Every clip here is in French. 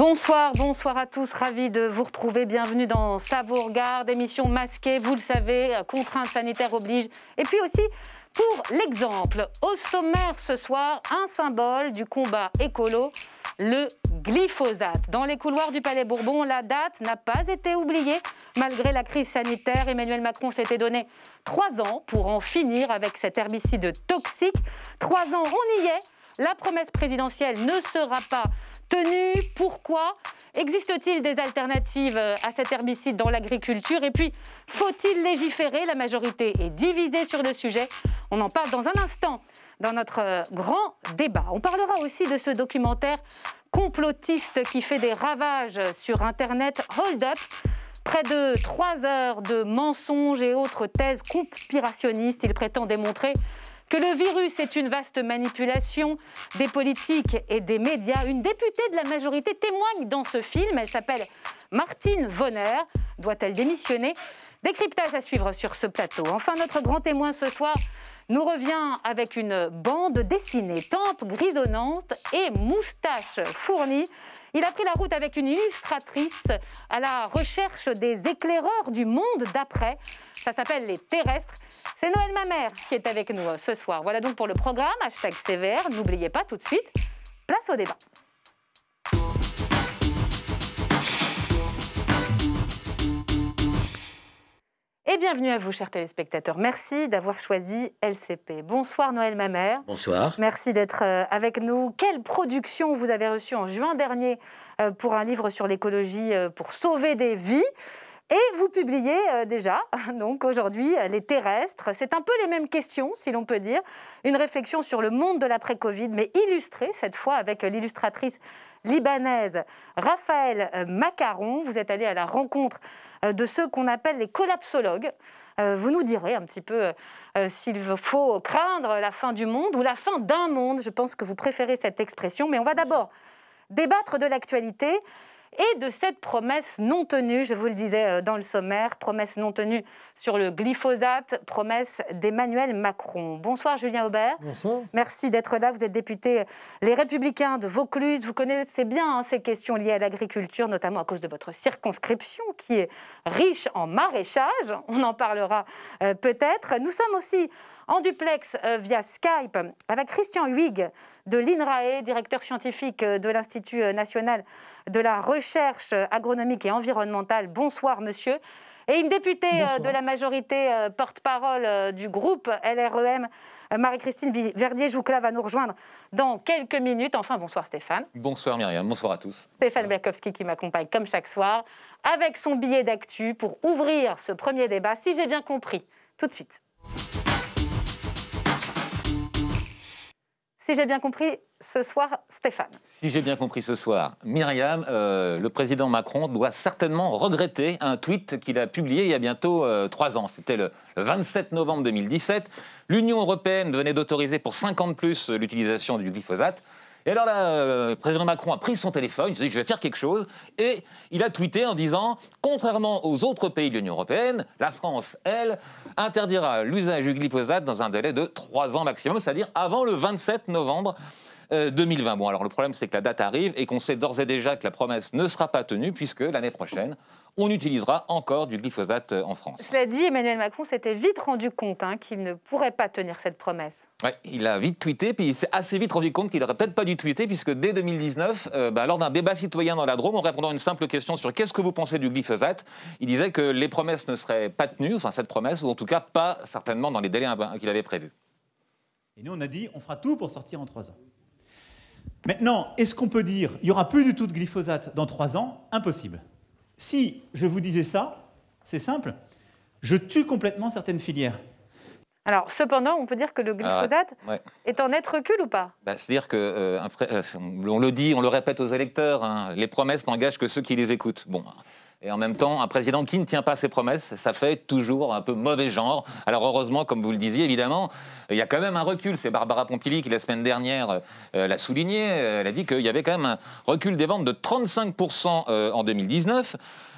Bonsoir, bonsoir à tous, ravi de vous retrouver. Bienvenue dans Garde, émission masquée, vous le savez, contraintes sanitaires obligent. Et puis aussi, pour l'exemple, au sommaire ce soir, un symbole du combat écolo, le glyphosate. Dans les couloirs du Palais Bourbon, la date n'a pas été oubliée. Malgré la crise sanitaire, Emmanuel Macron s'était donné trois ans pour en finir avec cet herbicide toxique. Trois ans, on y est. La promesse présidentielle ne sera pas Tenu, Pourquoi Existe-t-il des alternatives euh, à cet herbicide dans l'agriculture Et puis, faut-il légiférer La majorité est divisée sur le sujet. On en parle dans un instant dans notre euh, grand débat. On parlera aussi de ce documentaire complotiste qui fait des ravages sur Internet, Hold Up. Près de trois heures de mensonges et autres thèses conspirationnistes. Il prétend démontrer que le virus est une vaste manipulation des politiques et des médias. Une députée de la majorité témoigne dans ce film. Elle s'appelle Martine Vonner. Doit-elle démissionner Décryptage à suivre sur ce plateau. Enfin, notre grand témoin ce soir, nous revient avec une bande dessinée, tente grisonnante et moustache fournie. Il a pris la route avec une illustratrice à la recherche des éclaireurs du monde d'après. Ça s'appelle Les Terrestres. C'est Noël Mamère qui est avec nous euh, ce soir. Voilà donc pour le programme, hashtag CVR. N'oubliez pas tout de suite, place au débat. Et bienvenue à vous, chers téléspectateurs. Merci d'avoir choisi LCP. Bonsoir Noël Mamère. Bonsoir. Merci d'être euh, avec nous. Quelle production vous avez reçue en juin dernier euh, pour un livre sur l'écologie euh, pour sauver des vies et vous publiez déjà, donc aujourd'hui, les terrestres. C'est un peu les mêmes questions, si l'on peut dire. Une réflexion sur le monde de l'après-Covid, mais illustrée cette fois avec l'illustratrice libanaise Raphaël euh, Macaron. Vous êtes allé à la rencontre euh, de ceux qu'on appelle les collapsologues. Euh, vous nous direz un petit peu s'il faut craindre la fin du monde ou la fin d'un monde. Je pense que vous préférez cette expression, mais on va d'abord débattre de l'actualité et de cette promesse non tenue, je vous le disais euh, dans le sommaire, promesse non tenue sur le glyphosate, promesse d'Emmanuel Macron. Bonsoir Julien Aubert. Bonsoir. Merci d'être là. Vous êtes député euh, Les Républicains de Vaucluse. Vous connaissez bien hein, ces questions liées à l'agriculture, notamment à cause de votre circonscription qui est riche en maraîchage. On en parlera euh, peut-être. Nous sommes aussi en duplex euh, via Skype avec Christian Huig de l'INRAE, directeur scientifique euh, de l'Institut euh, national de la recherche agronomique et environnementale. Bonsoir, monsieur. Et une députée de la majorité porte-parole du groupe LREM. Marie-Christine Verdier-Joucla va nous rejoindre dans quelques minutes. Enfin, bonsoir Stéphane. Bonsoir Myriam, bonsoir à tous. Stéphane Blakowski qui m'accompagne comme chaque soir avec son billet d'actu pour ouvrir ce premier débat, si j'ai bien compris. Tout de suite. si j'ai bien compris, ce soir, Stéphane. Si j'ai bien compris ce soir, Myriam, euh, le président Macron doit certainement regretter un tweet qu'il a publié il y a bientôt euh, trois ans. C'était le, 27 novembre 2017. L'Union européenne venait d'autoriser pour 50 plus l'utilisation du glyphosate. Et alors là, le euh, président Macron a pris son téléphone, il s'est dit je vais faire quelque chose, et il a tweeté en disant contrairement aux autres pays de l'Union européenne, la France, elle, interdira l'usage du glyphosate dans un délai de trois ans maximum, c'est-à-dire avant le 27 novembre. 2020. Euh, bon, alors le problème, c'est que la date arrive et qu'on sait d'ores et déjà que la promesse ne sera pas tenue, puisque l'année prochaine, on utilisera encore du glyphosate euh, en France. Cela dit, Emmanuel Macron s'était vite rendu compte hein, qu'il ne pourrait pas tenir cette promesse. il a vite tweeté, puis il s'est assez vite rendu compte qu'il n'aurait peut-être pas dû tweeter, puisque dès 2019, euh, bah, lors d'un débat citoyen dans la Drôme, en répondant à une simple question sur qu'est-ce que vous pensez du glyphosate, il disait que les promesses ne seraient pas tenues, enfin cette promesse, ou en tout cas pas certainement dans les délais qu'il avait prévus. Et nous, on a dit, on fera tout pour sortir en trois ans. Maintenant, est-ce qu'on peut dire, il n'y aura plus du tout de glyphosate dans trois ans Impossible. Si je vous disais ça, c'est simple, je tue complètement certaines filières. Alors, cependant, on peut dire que le ah glyphosate est en net recul ou pas bah, C'est-à-dire que, euh, euh, on le dit, on le répète aux électeurs, hein. les promesses n'engagent que ceux qui les écoutent. Bon, et en même temps un président qui ne tient pas ses promesses, ça fait toujours un peu mauvais genre. Alors heureusement, comme vous le disiez, évidemment, il y a quand même un recul. C'est Barbara Pompili qui, la semaine dernière, euh, l'a souligné. Euh, elle a dit qu'il y avait quand même un recul des ventes de 35% euh, en 2019.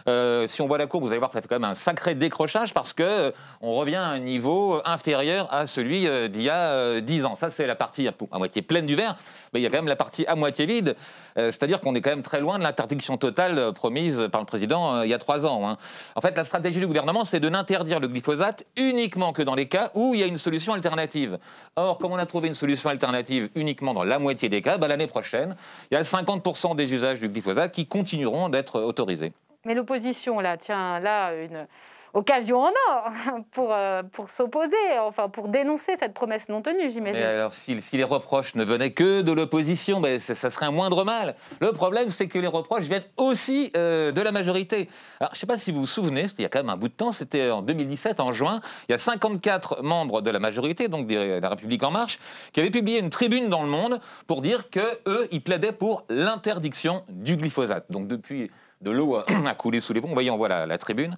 Euh, si on voit la courbe, vous allez voir que ça fait quand même un sacré décrochage parce que euh, on revient à un niveau inférieur à celui euh, d'il y a 10 ans. Ça, c'est la partie à, moitié pleine du verre, mais il y a quand même la partie à moitié vide. C'est-à-dire qu'on est quand même très loin de l'interdiction totale promise par le président il y a 3 ans. Hein. En fait, la stratégie du gouvernement, c'est de n'interdire le glyphosate uniquement que dans les cas où il y a une solution alternative. Or, comme on a trouvé une solution alternative uniquement dans la moitié des cas, bah, l'année prochaine, il y a 50% des usages du glyphosate qui continueront d'être autorisés. Mais l'opposition, là, tiens, là, une occasion en or pour, euh, pour s'opposer, enfin pour dénoncer cette promesse non tenue, j'imagine. Mais alors si, les reproches ne venaient que de l'opposition, ben, ça, serait un moindre mal. Le problème, c'est que les reproches viennent aussi euh, de la majorité. Alors je ne sais pas si vous vous souvenez, il y a quand même un bout de temps, c'était en 2017, en juin, il y a 54 membres de la majorité, donc de la République en marche, qui avaient publié une tribune dans Le Monde pour dire que eux, ils plaidaient pour l'interdiction du glyphosate. Donc depuis de l'eau a, coulé sous les ponts. Vous voyez, on voit la tribune.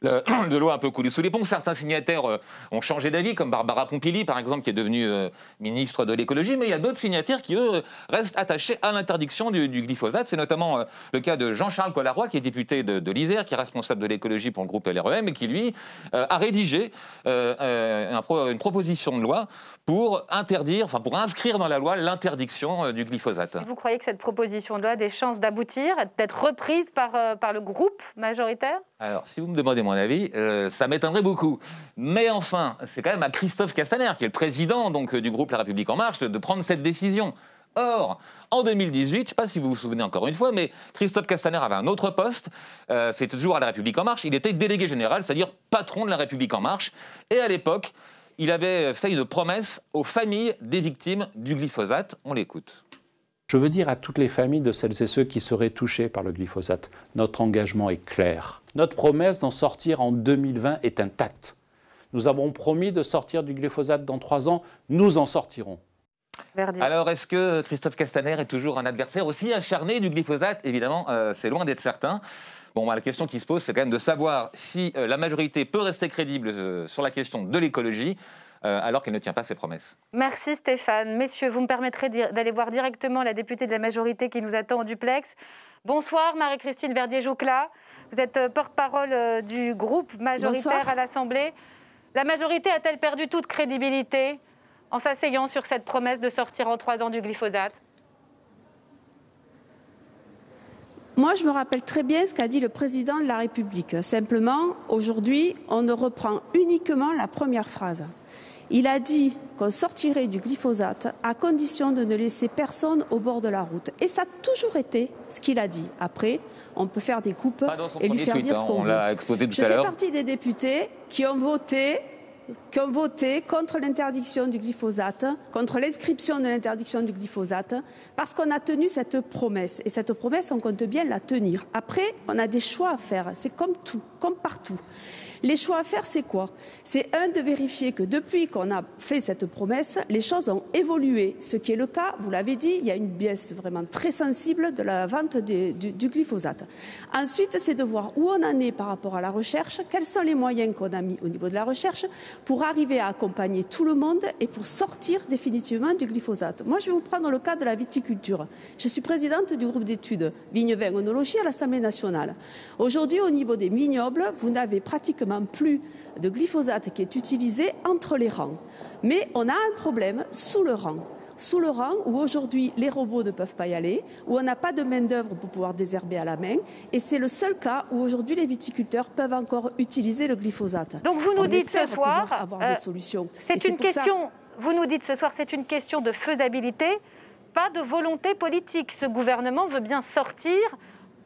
de loi un peu coulée sous les ponts. Certains signataires euh, ont changé d'avis, comme Barbara Pompili, par exemple, qui est devenue euh, ministre de l'écologie, mais il y a d'autres signataires qui, eux, restent attachés à l'interdiction du, glyphosate. C'est notamment euh, le cas de Jean-Charles Collaroy, qui est député de, l'Isère, qui est responsable de l'écologie pour le groupe LREM, et qui, lui, a rédigé une proposition de loi pour interdire, enfin, pour inscrire dans la loi l'interdiction du glyphosate. vous croyez que cette proposition de loi a des chances d'aboutir, d'être reprise par, par le groupe majoritaire Alors, si vous me demandez mon avis, euh, ça m'éteindrait beaucoup. Mais enfin, c'est quand même à Christophe Castaner, qui est le président donc, du groupe La République En Marche, de prendre cette décision. Or, en 2018, je ne sais pas si vous vous souvenez encore une fois, mais Christophe Castaner avait un autre poste, C'est euh, c'était toujours à La République En Marche, il était délégué général, c'est-à-dire patron de La République En Marche, et à l'époque, il avait fait une promesse aux familles des victimes du glyphosate. On l'écoute. Je veux dire à toutes les familles de celles et ceux qui seraient touchés par le glyphosate, notre engagement est clair. Notre promesse d'en sortir en 2020 est intacte. Nous avons promis de sortir du glyphosate dans trois ans. Nous en sortirons. Alors, est-ce que Christophe Castaner est toujours un adversaire aussi acharné du glyphosate Évidemment, euh, c'est loin d'être certain. Bon, bah, la question qui se pose, c'est quand même de savoir si euh, la majorité peut rester crédible euh, sur la question de l'écologie. alors qu'elle ne tient pas ses promesses. Merci Stéphane. Messieurs, vous me permettrez d'aller voir directement la députée de la majorité qui nous attend au duplex. Bonsoir Marie-Christine Verdier-Joucla. Vous êtes euh, porte-parole euh, du groupe majoritaire à l'Assemblée. La majorité a-t-elle perdu toute crédibilité en s'asseyant sur cette promesse de sortir en trois ans du glyphosate Moi, je me rappelle très bien ce qu'a dit le président de la République. Simplement, aujourd'hui, on ne reprend uniquement la première phrase. Il a dit qu'on sortirait du glyphosate à condition de ne laisser personne au bord de la route. Et ça a toujours été ce qu'il a dit. Après, on peut faire des coupes et lui faire dire ce hein, qu'on veut. Je fais partie des députés qui ont voté qui ont voté contre l'interdiction du glyphosate, contre l'inscription de l'interdiction du glyphosate, parce qu'on a tenu cette promesse. Et cette promesse, on compte bien la tenir. Après, on a des choix à faire. C'est comme tout, comme partout. Les choix à faire, c'est quoi C'est un de vérifier que depuis qu'on a fait cette promesse, les choses ont évolué, ce qui est le cas, vous l'avez dit, il y a une baisse vraiment très sensible de la vente du, du, glyphosate. Ensuite, c'est de voir où on en est par rapport à la recherche, quels sont les moyens qu'on a mis au niveau de la recherche pour arriver à accompagner tout le monde et pour sortir définitivement du glyphosate. Moi, je vais vous prendre le cas de la viticulture. Je suis présidente du groupe d'études vigne-vin-onologie à l'Assemblée nationale. Aujourd'hui, au niveau des vignobles, vous n'avez pratiquement plus de glyphosate qui est utilisé entre les rangs. Mais on a un problème sous le rang sous le rang où aujourd'hui les robots ne peuvent pas y aller, où on n'a pas de main-d'œuvre pour pouvoir désherber à la main. Et c'est le seul cas où aujourd'hui les viticulteurs peuvent encore utiliser le glyphosate. Donc vous nous dites ce soir. avoir des euh, solutions. C'est une question. Vous nous dites ce soir, c'est une question de faisabilité, pas de volonté politique. Ce gouvernement veut bien sortir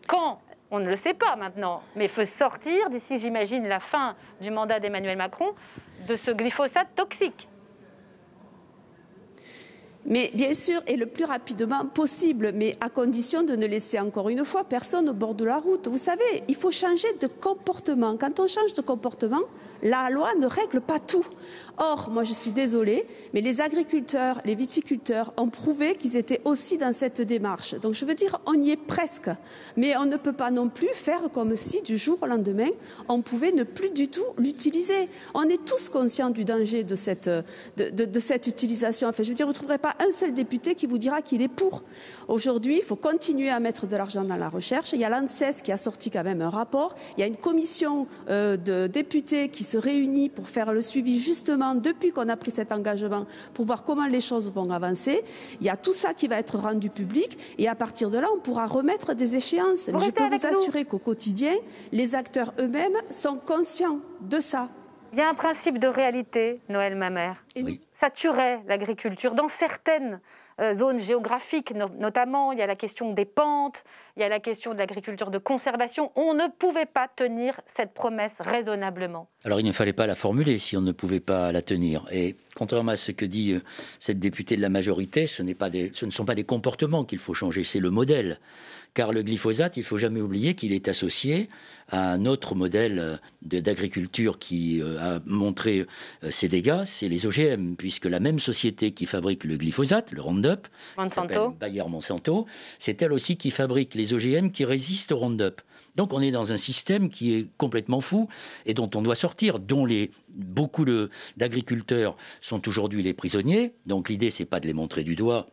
quand on ne le sait pas maintenant, mais il faut sortir d'ici, j'imagine, la fin du mandat d'Emmanuel Macron, de ce glyphosate toxique mais bien sûr, et le plus rapidement possible, mais à condition de ne laisser encore une fois personne au bord de la route. Vous savez, il faut changer de comportement. Quand on change de comportement, la loi ne règle pas tout. Or, moi je suis désolée, mais les agriculteurs, les viticulteurs ont prouvé qu'ils étaient aussi dans cette démarche. Donc je veux dire, on y est presque. Mais on ne peut pas non plus faire comme si du jour au lendemain, on pouvait ne plus du tout l'utiliser. On est tous conscients du danger de cette, de, cette utilisation. Enfin, je veux dire, vous ne trouverez pas un seul député qui vous dira qu'il est pour. Aujourd'hui, il faut continuer à mettre de l'argent dans la recherche. Il y a l'ANSES qui a sorti quand même un rapport. Il y a une commission euh, de députés qui se réunit pour faire le suivi justement depuis qu'on a pris cet engagement pour voir comment les choses vont avancer. Il y a tout ça qui va être rendu public et à partir de là, on pourra remettre des échéances. je peux vous assurer qu'au quotidien, les acteurs eux-mêmes sont conscients de ça. Il y a un principe de réalité, Noël Mamère. Saturait l'agriculture dans certaines euh, zones géographiques, notamment il y a la question des pentes, il y a la question de l'agriculture de conservation. On ne pouvait pas tenir cette promesse raisonnablement. Alors il ne fallait pas la formuler si on ne pouvait pas la tenir. Et contrairement à ce que dit euh, cette députée de la majorité, ce, pas des, ce ne sont pas des comportements qu'il faut changer, c'est le modèle. Car le glyphosate, il ne faut jamais oublier qu'il est associé à un autre modèle euh, d'agriculture qui euh, a montré ses dégâts, c'est les OGM, puisque la même société qui fabrique le glyphosate, le Roundup, Bayer Monsanto, c'est elle aussi qui fabrique les les OGM qui résistent au Roundup. Donc on est dans un système qui est complètement fou et dont on doit sortir, dont les, beaucoup d'agriculteurs sont aujourd'hui les prisonniers. Donc l'idée, c'est pas de les montrer du doigt,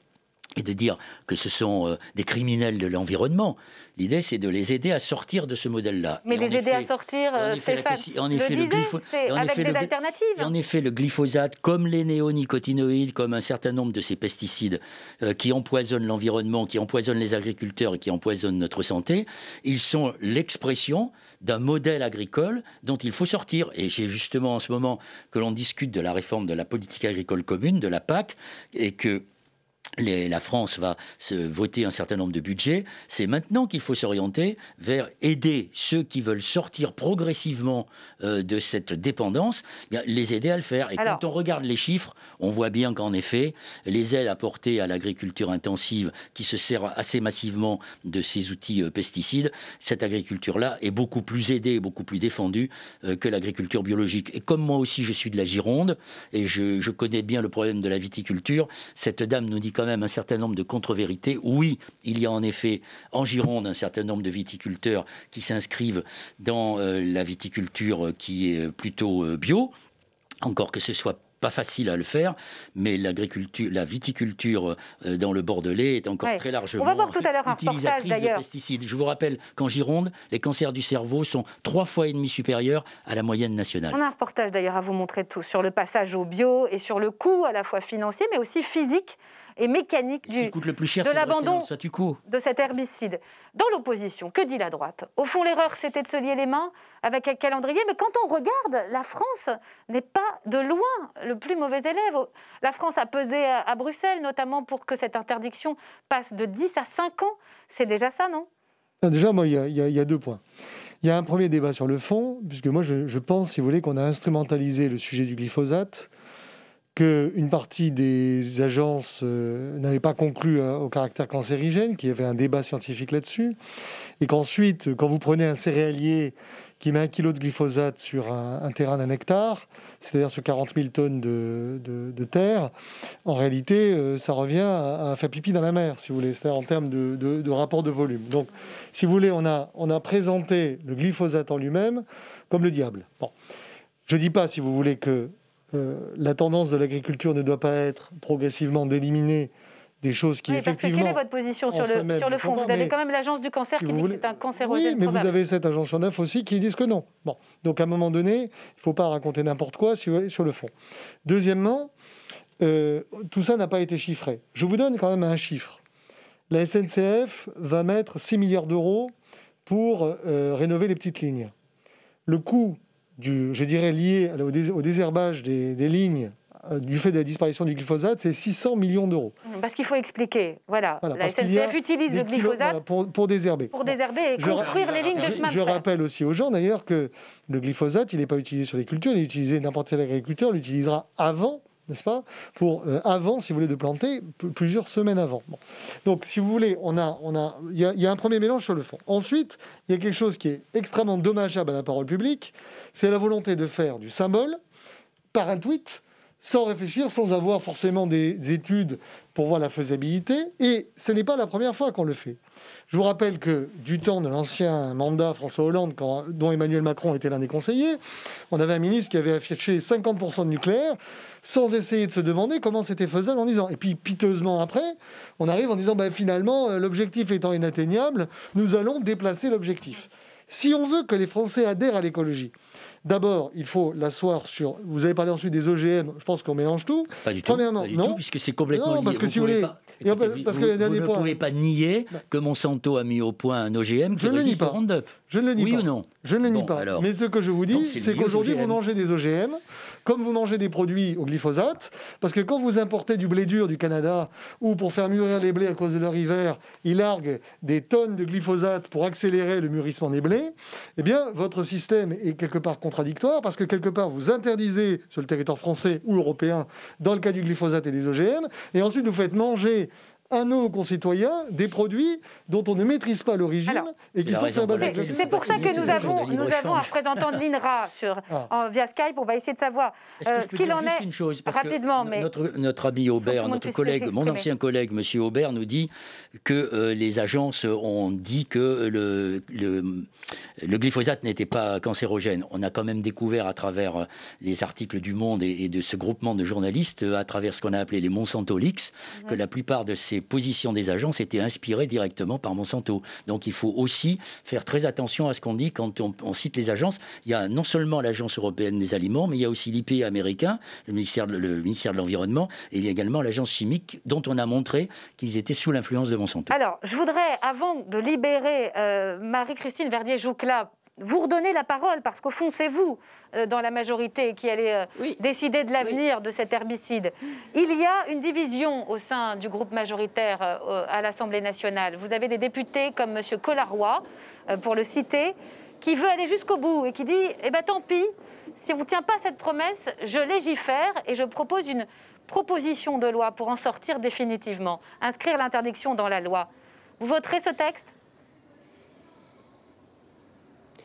et de dire que ce sont euh, des criminels de l'environnement. L'idée, c'est de les aider à sortir de ce modèle-là. Mais les aider à sortir, c'est euh, Stéphane, en effet, le, le avec des alternatives. en effet, le glyphosate, comme les néonicotinoïdes, comme un certain nombre de ces pesticides euh, qui empoisonnent l'environnement, qui empoisonnent les agriculteurs et qui empoisonnent notre santé, ils sont l'expression d'un modèle agricole dont il faut sortir. Et j'ai justement en ce moment que l'on discute de la réforme de la politique agricole commune, de la PAC, et que la France va voter un certain nombre de budgets, c'est maintenant qu'il faut s'orienter vers aider ceux qui veulent sortir progressivement euh, de cette dépendance, eh les aider à le faire. Et quand on regarde les chiffres, on voit bien qu'en effet, les aides apportées à l'agriculture intensive, qui se sert assez massivement de ces outils euh, pesticides, cette agriculture-là est beaucoup plus aidée, beaucoup plus défendue euh, que l'agriculture biologique. Et comme moi aussi, je suis de la Gironde et je connais bien le problème de la viticulture, cette dame nous dit quand même un certain nombre de contre-vérités. Oui, il y a en effet en Gironde un certain nombre de viticulteurs qui s'inscrivent dans euh, la viticulture qui est euh, plutôt euh, bio, encore que ce soit pas facile à le faire, mais l'agriculture, la viticulture dans le Bordelais est encore très largement On va voir tout à utilisatrice de pesticides. Je vous rappelle qu'en Gironde, les cancers du cerveau sont trois fois et demi supérieurs à la moyenne nationale. On a un reportage d'ailleurs à vous montrer tout sur le passage au bio et sur le coût à la fois financier mais aussi physique et mécanique du, de l'abandon de cet herbicide. Dans l'opposition, que dit la droite Au fond, l'erreur, c'était de se lier les mains avec un calendrier, mais quand on regarde, la France n'est pas de loin le plus mauvais élève. La France a pesé à Bruxelles, notamment pour que cette interdiction passe de 10 à 5 ans. C'est déjà ça, non ah, Déjà, moi, il y, a deux points. Il y a un premier débat sur le fond, puisque moi, je, je pense, si vous voulez, qu'on a instrumentalisé le sujet du glyphosate qu'une partie des agences euh, n'avait pas conclu euh, au caractère cancérigène, qu'il y avait un débat scientifique là-dessus, et qu'ensuite, quand vous prenez un céréalier qui met un kilo de glyphosate sur un, terrain d'un hectare, c'est-à-dire sur 40 000 tonnes de, de, terre, en réalité, euh, ça revient à, faire pipi dans la mer, si vous voulez, c'est-à-dire en termes de, de, rapport de volume. Donc, si vous voulez, on a, on a présenté le glyphosate en lui-même comme le diable. Bon. Je ne dis pas, si vous voulez, que euh, la tendance de l'agriculture ne doit pas être progressivement d'éliminer des choses qui oui, Parce que quelle est votre position sur le, fond Vous avez quand même l'agence du cancer qui dit que c'est un cancer Oui, mais vous avez cette agence sur neuf aussi qui dit que non. Bon, donc à un moment donné, il ne faut pas raconter n'importe quoi sur le fond. Deuxièmement, euh, tout ça n'a pas été chiffré. Je vous donne quand même un chiffre. La SNCF va mettre 6 milliards d'euros pour euh, rénover les petites lignes. Le coût je dirais, lié au, désherbage des, lignes euh, du fait de la disparition du glyphosate, c'est 600 millions d'euros. Parce qu'il faut expliquer, voilà, la SNCF utilise le glyphosate pour, désherber. Pour désherber et construire les lignes de chemin Je rappelle aussi aux gens d'ailleurs que le glyphosate, il n'est pas utilisé sur les cultures, il est utilisé, n'importe quel agriculteur l'utilisera avant n'est-ce pas Pour euh, avant, si vous voulez, de planter, plusieurs semaines avant. Donc, si vous voulez, on a, on a, il y, a un premier mélange sur le fond. Ensuite, il y a quelque chose qui est extrêmement dommageable à la parole publique, c'est la volonté de faire du symbole par un tweet sans réfléchir, sans avoir forcément des études pour voir la faisabilité. Et ce n'est pas la première fois qu'on le fait. Je vous rappelle que du temps de l'ancien mandat François Hollande, dont Emmanuel Macron était l'un des conseillers, on avait un ministre qui avait affiché 50% de nucléaire sans essayer de se demander comment c'était faisable en disant. Et puis piteusement après, on arrive en disant ben finalement, euh, l'objectif étant inatteignable, nous allons déplacer l'objectif. Si on veut que les Français adhèrent à l'écologie, D'abord, il faut l'asseoir sur. Vous avez parlé ensuite des OGM. Je pense qu'on mélange tout. Pas du tout. non. puisque c'est complètement non, parce Que si vous voulez, pas... parce, que vous ne pouvez pas nier que Monsanto a mis au point un OGM qui je résiste au Roundup. Je ne le nie oui ou non Je ne le nie pas. Mais ce que je vous dis, c'est qu'aujourd'hui, vous mangez des OGM comme vous mangez des produits au glyphosate, parce que quand vous importez du blé dur du Canada, ou pour faire mûrir les blés à cause de leur hiver, ils larguent des tonnes de glyphosate pour accélérer le mûrissement des blés, eh bien, votre système est quelque part contradictoire, parce que quelque part, vous interdisez sur le territoire français ou européen, dans le cas du glyphosate et des OGM, et ensuite vous faites manger à nos concitoyens des produits dont on ne maîtrise pas l'origine et qui sont faits de C'est pour ça que nous avons, nous avons un représentant de l'INRA sur, ah. en, via Skype. On va essayer de savoir euh, ce qu'il en est une chose, rapidement. mais notre, notre ami Aubert, notre collègue, mon ancien collègue, M. Aubert, nous dit que euh, les agences ont dit que le, le, glyphosate n'était pas cancérogène. On a quand même découvert à travers les articles du Monde et, de ce groupement de journalistes, à travers ce qu'on a appelé les Monsanto Leaks, mhm. que la plupart de ces les positions des agences étaient inspirées directement par Monsanto. Donc il faut aussi faire très attention à ce qu'on dit quand on, cite les agences. Il y a non seulement l'Agence européenne des aliments, mais il y a aussi l'IPA américain, le ministère de, le ministère de l'Environnement, et il y a également l'Agence chimique dont on a montré qu'ils étaient sous l'influence de Monsanto. Alors, je voudrais, avant de libérer euh, Marie-Christine Verdier-Joucla vous redonnez la parole, parce qu'au fond, c'est vous, euh, dans la majorité, qui allez euh, décider de l'avenir de cet herbicide. Il y a une division au sein du groupe majoritaire euh, à l'Assemblée nationale. Vous avez des députés comme M. Collaroy, pour le citer, qui veut aller jusqu'au bout et qui dit Eh bien, tant pis, si on ne tient pas cette promesse, je légifère et je propose une proposition de loi pour en sortir définitivement, inscrire l'interdiction dans la loi. Vous voterez ce texte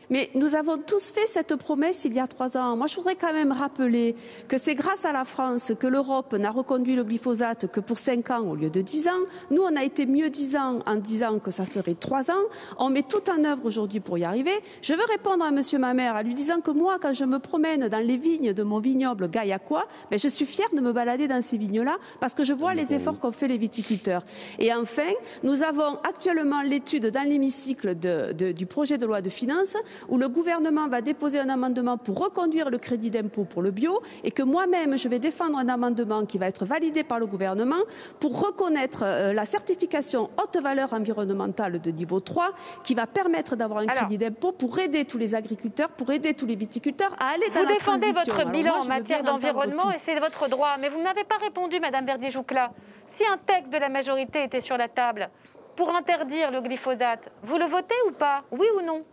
mais nous avons tous fait cette promesse il y a trois ans. Moi, je voudrais quand même rappeler que c'est grâce à la France que l'Europe n'a reconduit le glyphosate que pour cinq ans au lieu de dix ans. Nous, on a été mieux dix ans en disant que ça serait trois ans. On met tout en œuvre aujourd'hui pour y arriver. Je veux répondre à Monsieur Mamère en lui disant que moi, quand je me promène dans les vignes de mon vignoble gaillacois, ben, je suis fière de me balader dans ces vignes-là parce que je vois les efforts qu'ont fait les viticulteurs. Et enfin, nous avons actuellement l'étude dans l'hémicycle du projet de loi de finances où le gouvernement va déposer un amendement pour reconduire le crédit d'impôt pour le bio et que moi-même, je vais défendre un amendement qui va être validé par le gouvernement pour reconnaître euh, la certification haute valeur environnementale de niveau 3 qui va permettre d'avoir un crédit d'impôt pour aider tous les agriculteurs, pour aider tous les viticulteurs à aller dans la transition. Vous défendez votre bilan en matière d'environnement et c'est votre droit, mais vous n'avez pas répondu, Madame verdier Si un texte de la majorité était sur la table pour interdire le glyphosate, vous le votez ou pas Oui ou non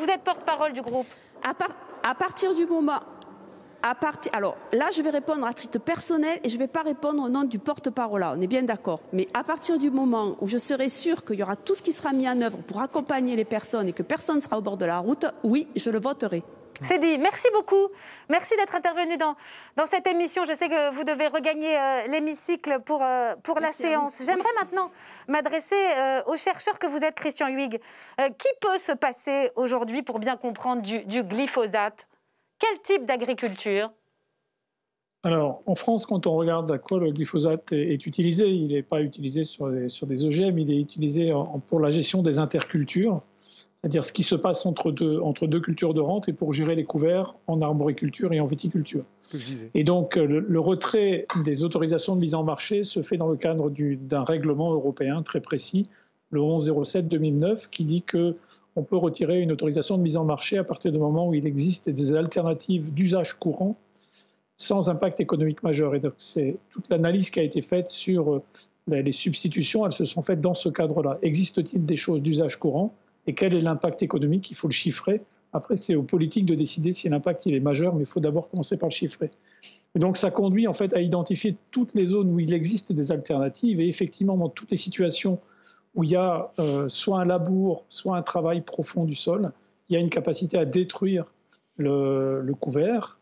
vous êtes porte-parole du groupe. À, partir du moment. À alors là, je vais répondre à titre personnel et je ne vais pas répondre au nom du porte-parole. On est bien d'accord. Mais à partir du moment où je serai sûre qu'il y aura tout ce qui sera mis en œuvre pour accompagner les personnes et que personne ne sera au bord de la route, oui, je le voterai. C'est dit. Merci beaucoup. Merci d'être intervenu dans, cette émission. Je sais que vous devez regagner euh, l'hémicycle pour, euh, pour la séance. J'aimerais maintenant m'adresser euh, aux au chercheur que vous êtes, Christian Huyghe. qui peut se passer aujourd'hui pour bien comprendre du, glyphosate Quel type d'agriculture alors, en France, quand on regarde à quoi le glyphosate est, utilisé, il n'est pas utilisé sur des, sur OGM, il est utilisé pour la gestion des intercultures c'est-à-dire ce qui se passe entre deux, entre deux cultures de rente et pour gérer les couverts en arboriculture et en viticulture. Et donc euh, le, retrait des autorisations de mise en marché se fait dans le cadre d'un règlement européen très précis, le 1107-2009, qui dit que on peut retirer une autorisation de mise en marché à partir du moment où il existe des alternatives d'usage courant sans impact économique majeur. Et donc c'est toute l'analyse qui a été faite sur euh, les substitutions, elles se sont faites dans ce cadre-là. Existe-t-il des choses d'usage courant et quel est l'impact économique Il faut le chiffrer. Après, c'est aux politiques de décider si l'impact il est majeur, mais il faut d'abord commencer par le chiffrer. Et donc, ça conduit en fait à identifier toutes les zones où il existe des alternatives. Et effectivement, dans toutes les situations où il y a euh, soit un labour, soit un travail profond du sol, il y a une capacité à détruire le, couvert.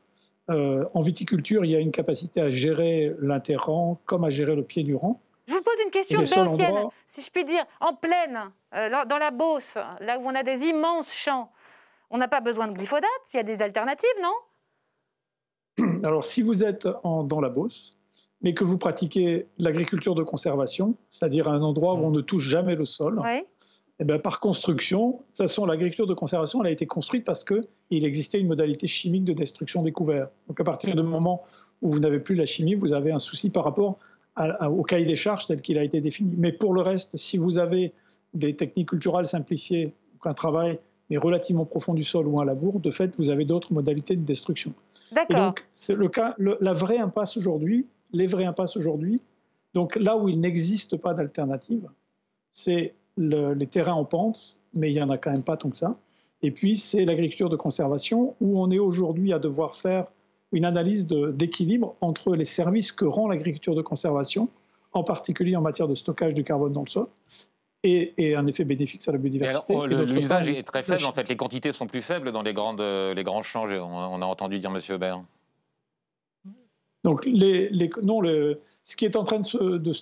Euh, en viticulture, il y a une capacité à gérer l'interrang comme à gérer le pied du rang. Je vous pose une question béotienne, si je puis dire, en pleine, euh, dans la Beauce, là où on a des immenses champs. On n'a pas besoin de glyphosate, il y a des alternatives, non Alors, si vous êtes dans la Beauce, mais que vous pratiquez l'agriculture de conservation, c'est-à-dire un endroit où on ne touche jamais le sol, et eh ben par construction, de toute façon, l'agriculture de conservation, elle a été construite parce qu'il existait une modalité chimique de destruction des couverts. Donc à partir du moment où vous n'avez plus la chimie, vous avez un souci par rapport au cahier des charges tel qu'il a été défini. Mais pour le reste, si vous avez des techniques culturales simplifiées, qu'un travail est relativement profond du sol ou un labour, de fait, vous avez d'autres modalités de destruction. D'accord. donc, c'est le cas, la vraie impasse aujourd'hui, les vraies impasses aujourd'hui, donc là où il n'existe pas d'alternative, c'est les terrains en pente, mais il n'y en a quand même pas tant que ça. Et puis, c'est l'agriculture de conservation, où on est aujourd'hui à devoir faire une analyse d'équilibre entre les services que rend l'agriculture de conservation, en particulier en matière de stockage du carbone dans le sol, et, un effet bénéfique sur la biodiversité. Oh, l'usage est très faible, en fait. Les quantités sont plus faibles dans les, grandes, les grands champs, on a entendu dire M. Hubert. Donc, les, non, le, ce qui est en train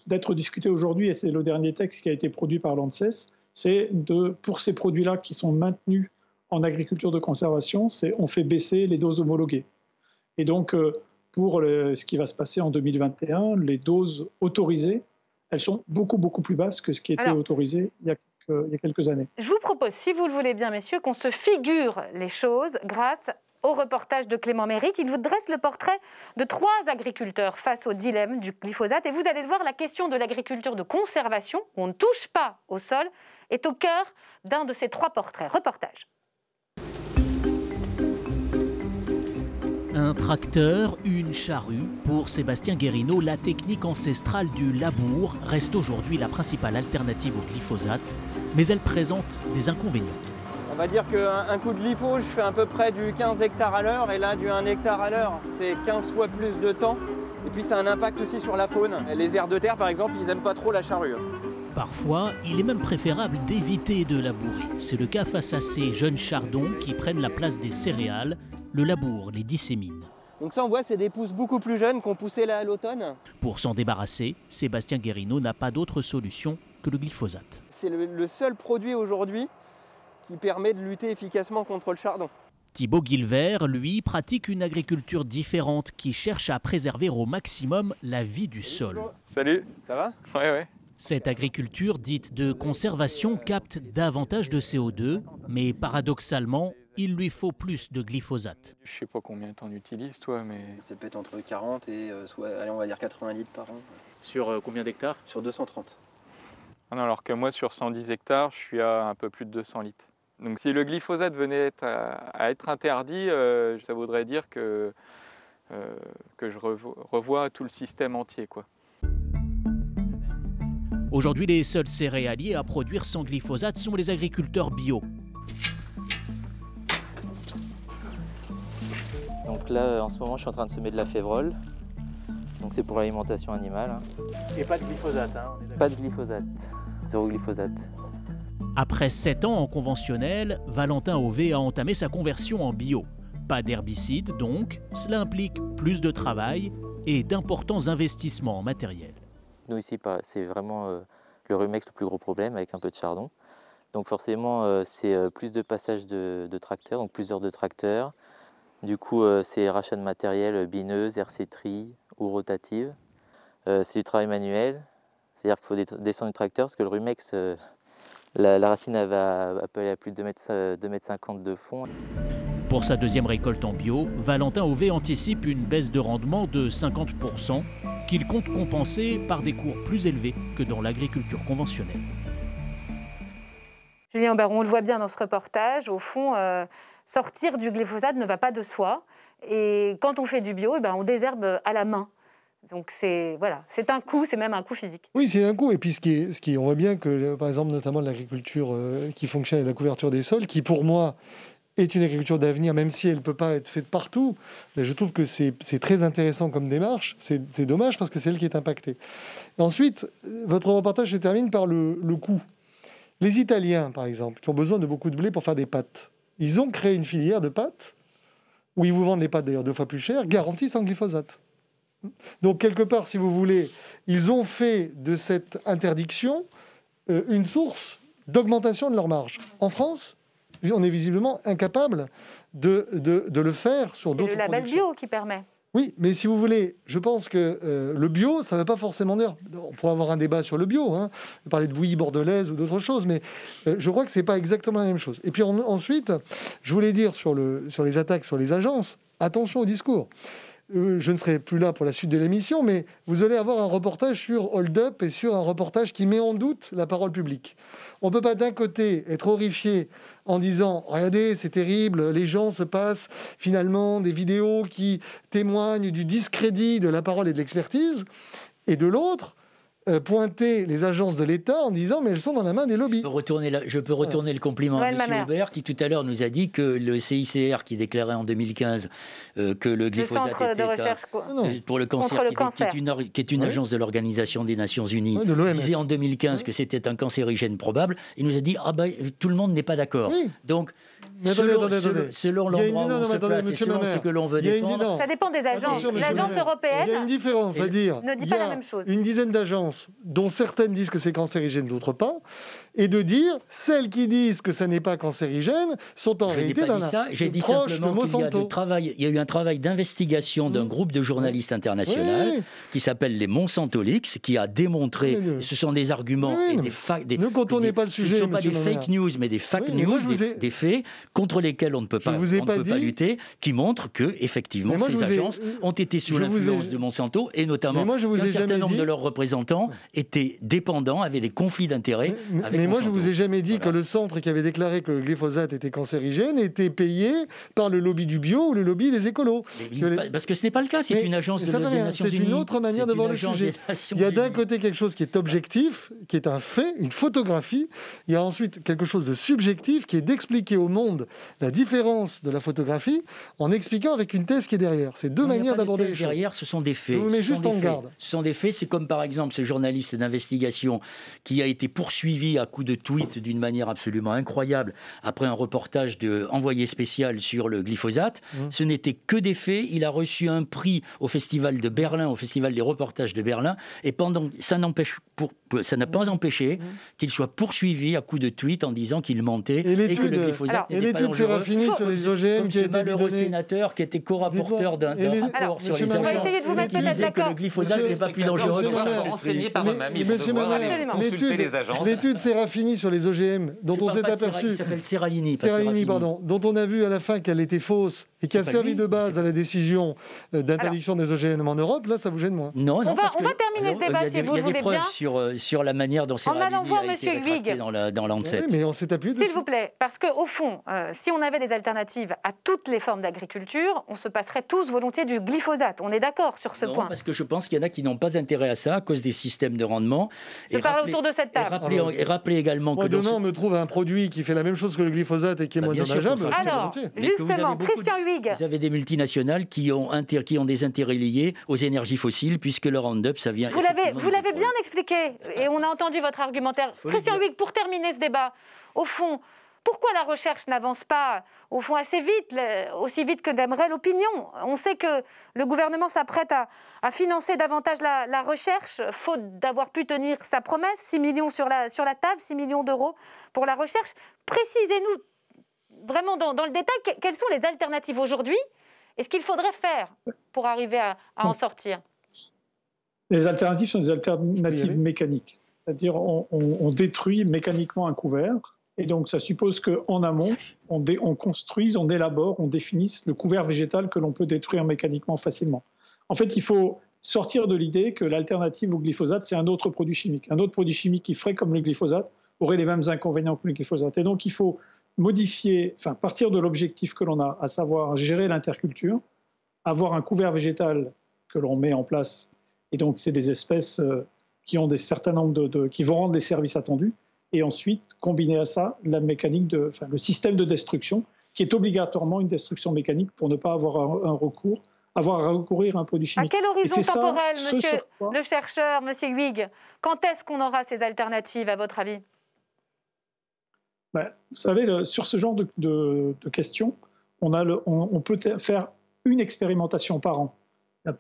d'être discuté aujourd'hui, et c'est le dernier texte qui a été produit par l'ANSES, c'est de, pour ces produits-là qui sont maintenus en agriculture de conservation, c'est on fait baisser les doses homologuées. Et donc, euh, pour ce qui va se passer en 2021, les doses autorisées, elles sont beaucoup, beaucoup plus basses que ce qui était autorisé il y a quelques années. Je vous propose, si vous le voulez bien, messieurs, qu'on se figure les choses grâce au reportage de Clément Méry qui vous dresse le portrait de trois agriculteurs face au dilemme du glyphosate. Et vous allez voir, la question de l'agriculture de conservation, où on ne touche pas au sol, est au cœur d'un de ces trois portraits. Reportage. un tracteur, une charrue. Pour Sébastien Guérino, la technique ancestrale du labour reste aujourd'hui la principale alternative au glyphosate, mais elle présente des inconvénients. On va dire qu'un coup de glypho, je fais à peu près du 15 hectares à l'heure, et là du 1 hectare à l'heure, c'est 15 fois plus de temps. Et puis ça a un impact aussi sur la faune. Les vers de terre, par exemple, ils n'aiment pas trop la charrue. Hein. Parfois, il est même préférable d'éviter de labourer. C'est le cas face à ces jeunes chardons qui prennent la place des céréales, le labour les dissémine. Donc ça, on voit, c'est des pousses beaucoup plus jeunes qu'on poussait là à l'automne. Pour s'en débarrasser, Sébastien Guérino n'a pas d'autre solution que le glyphosate. C'est le, seul produit aujourd'hui qui permet de lutter efficacement contre le chardon. Thibaut Guilvert, lui, pratique une agriculture différente qui cherche à préserver au maximum la vie du sol. Salut, ça va Oui, oui. Cette agriculture dite de conservation capte davantage de CO2, mais paradoxalement, il lui faut plus de glyphosate. Je ne sais pas combien tu en utilises toi, mais... Ça peut être entre 40 et euh, allez, on va dire 80 litres par an. Sur euh, combien d'hectares Sur 230. Ah alors que moi, sur 110 hectares, je suis à un peu plus de 200 litres. Donc si le glyphosate venait euh, à, être interdit, ça voudrait dire que, je revois tout le système entier. quoi. Aujourd'hui, les seuls céréaliers à produire sans glyphosate sont les agriculteurs bio. Donc là, euh, en ce moment, je suis en train de semer de la févrole. Donc c'est pour l'alimentation animale. Hein. Et pas de glyphosate. Hein, pas de glyphosate. Zéro glyphosate. Après 7 ans en conventionnel, Valentin Auvé a entamé sa conversion en bio. Pas d'herbicide donc, cela implique plus de travail et d'importants investissements en matériel. Nous ici, c'est vraiment euh, le rumex le plus gros problème avec un peu de chardon. Donc forcément, euh, c'est euh, plus de passages de, tracteurs, donc plusieurs de tracteurs. Du coup, c'est rachat de matériel bineuse, RC-tri ou rotative. c'est du travail manuel, c'est-à-dire qu'il faut descendre du tracteur parce que le rumex, la, racine elle va aller à plus de 2,50 mètres de fond. Pour sa deuxième récolte en bio, Valentin Auvé anticipe une baisse de rendement de 50% qu'il compte compenser par des cours plus élevés que dans l'agriculture conventionnelle. Julien Baron, on le voit bien dans ce reportage, au fond, euh, sortir du glyphosate ne va pas de soi. Et quand on fait du bio, eh ben, on désherbe à la main. Donc c'est voilà, c'est un coût, c'est même un coût physique. Oui, c'est un coût. Et puis ce qui, est, ce qui on voit bien que par exemple notamment l'agriculture euh, qui fonctionne et la couverture des sols, qui pour moi est une agriculture d'avenir, même si elle ne peut pas être faite partout. Mais je trouve que c'est très intéressant comme démarche. C'est dommage parce que c'est elle qui est impactée. Ensuite, votre reportage se termine par le, coût. Les Italiens, par exemple, qui ont besoin de beaucoup de blé pour faire des pâtes, ils ont créé une filière de pâtes où ils vous vendent les pâtes d'ailleurs deux fois plus chères, garantie sans glyphosate. Donc quelque part, si vous voulez, ils ont fait de cette interdiction euh, une source d'augmentation de leur marge. En France, on est visiblement incapable de, de, le faire sur d'autres. C'est le label bio qui permet. Oui, mais si vous voulez, je pense que euh, le bio, ça ne va pas forcément dire. On pourrait avoir un débat sur le bio, hein, parler de bouillie bordelaise ou d'autres choses, mais euh, je crois que ce n'est pas exactement la même chose. Et puis ensuite, je voulais dire sur, le, sur les attaques sur les agences, attention au discours. Euh, je ne serai plus là pour la suite de l'émission, mais vous allez avoir un reportage sur Hold Up et sur un reportage qui met en doute la parole publique. On ne peut pas d'un côté être horrifié en disant Regardez, c'est terrible, les gens se passent finalement des vidéos qui témoignent du discrédit de la parole et de l'expertise. Et de l'autre, euh, pointer les agences de l'État en disant mais elles sont dans la main des lobbies. Je peux retourner, le compliment à M. Aubert qui tout à l'heure nous a dit que le CICR qui déclarait en 2015 euh, que le glyphosate était de recherche, euh, pour le cancer, qui, Est, une, agence de l'Organisation des Nations Unies, disait en 2015 que c'était un cancérigène probable, il nous a dit ah ben, tout le monde n'est pas d'accord. Donc mais selon, attendez, attendez. selon l'endroit où non, on se place selon ce que l'on veut défendre. Ça dépend des agences. L'agence européenne il y a une différence, à dire ne dit pas la même chose. Une dizaine d'agences, dont certaines disent que c'est cancérigène, d'autres pas et de dire celles qui disent que ça n'est pas cancérigène sont en réalité dans la J'ai dit simplement qu'il y a travail, il y a eu un travail d'investigation d'un mmh. groupe de journalistes mmh. internationaux qui s'appelle les Monsantolix, qui a démontré, ce sont des arguments et des faits, ne contournez pas le sujet, ce sont pas des fake news, mais des fake news, des, faits contre lesquels on ne peut pas, on peut pas lutter, qui montrent que effectivement ces agences euh, ont été sous l'influence de Monsanto et notamment un certain nombre de leurs représentants étaient dépendants, avaient des conflits d'intérêts avec moi, je ne vous ai jamais dit que le centre qui avait déclaré que le glyphosate était cancérigène était payé par le lobby du bio ou le lobby des écolos. Parce que ce n'est pas le cas, c'est une agence de, des C'est une autre manière de voir le sujet. Il y a d'un côté quelque chose qui est objectif, qui est un fait, une photographie. Il y a ensuite quelque chose de subjectif qui est d'expliquer au monde la différence de la photographie en expliquant avec une thèse qui est derrière. C'est deux manières d'aborder les choses. derrière, ce sont des faits. Mais juste en garde. Ce sont des faits, c'est comme par exemple ce journaliste d'investigation qui a été poursuivi à coup de tweets d'une manière absolument incroyable après un reportage de envoyé spécial sur le glyphosate. Mmh. Ce n'était que des faits. Il a reçu un prix au festival de Berlin, au festival des reportages de Berlin, et pendant ça n'empêche pour ça n'a pas empêché mmh. qu'il soit poursuivi à coup de tweets en disant qu'il mentait et, que le glyphosate n'était pas dangereux. Fini sur les OGM ce malheureux sénateur qui était co-rapporteur d'un rapport sur les agents qui disait que le glyphosate n'est pas plus dangereux ça. renseigner par consulter agences pas fini sur les OGM, dont on s'est aperçu. il s'appelle Serralini. Serralini, pardon. Dont on a vu à la fin qu'elle était fausse et qui a servi de base à la décision euh, d'interdiction des OGM e en Europe, là, ça vous gêne moins. Non, on va, on va terminer ce débat, si vous voulez Il y a des, preuves sur, euh, sur la manière dont c'est a dans la, dans l'ANSET. Eh oui, mais on s'est appuyé S'il vous plaît, parce qu'au fond, euh, si on avait des alternatives à toutes les formes d'agriculture, on se passerait tous volontiers du glyphosate. On est d'accord sur ce non, point. parce que je pense qu'il y en a qui n'ont pas intérêt à ça à cause des systèmes de rendement. Je parle autour de cette table. Et rappeler, également que... Demain, on me trouve un produit qui fait la même chose que le glyphosate et qui est bah, moins dommageable. Alors, justement, Christian vous avez des multinationales qui ont, qui ont des intérêts liés aux énergies fossiles, puisque le up ça vient. Vous l'avez, vous l'avez bien expliqué, et on a entendu votre argumentaire. Christian Huig, pour terminer ce débat, au fond, pourquoi la recherche n'avance pas, au fond, assez vite, aussi vite que d'aimerait l'opinion On sait que le gouvernement s'apprête à, financer davantage la, recherche, faute d'avoir pu tenir sa promesse, 6 millions sur la, sur la table, 6 millions d'euros pour la recherche. Précisez-nous vraiment dans, dans, le détail, quelles sont les alternatives aujourd'hui et ce qu'il faudrait faire pour arriver à, en sortir Les alternatives sont des alternatives mécaniques. C'est-à-dire, on, détruit mécaniquement un couvert. Et donc, ça suppose qu'en amont, on, on construise, on élabore, on définisse le couvert végétal que l'on peut détruire mécaniquement facilement. En fait, il faut sortir de l'idée que l'alternative au glyphosate, c'est un autre produit chimique. Un autre produit chimique qui ferait comme le glyphosate aurait les mêmes inconvénients que le glyphosate. Et donc, il faut modifier, enfin partir de l'objectif que l'on a, à savoir gérer l'interculture, avoir un couvert végétal que l'on met en place, et donc c'est des espèces euh, qui ont des certains nombres de, qui vont rendre des services attendus, et ensuite combiner à ça la mécanique de, enfin, le système de destruction qui est obligatoirement une destruction mécanique pour ne pas avoir un, recours, avoir à recourir à un produit chimique. À quel horizon temporel, monsieur le chercheur, monsieur Huyghe Quand est-ce qu'on aura ces alternatives, à votre avis bah, vous savez, sur ce genre de, questions, on, a le, on, peut faire une expérimentation par an.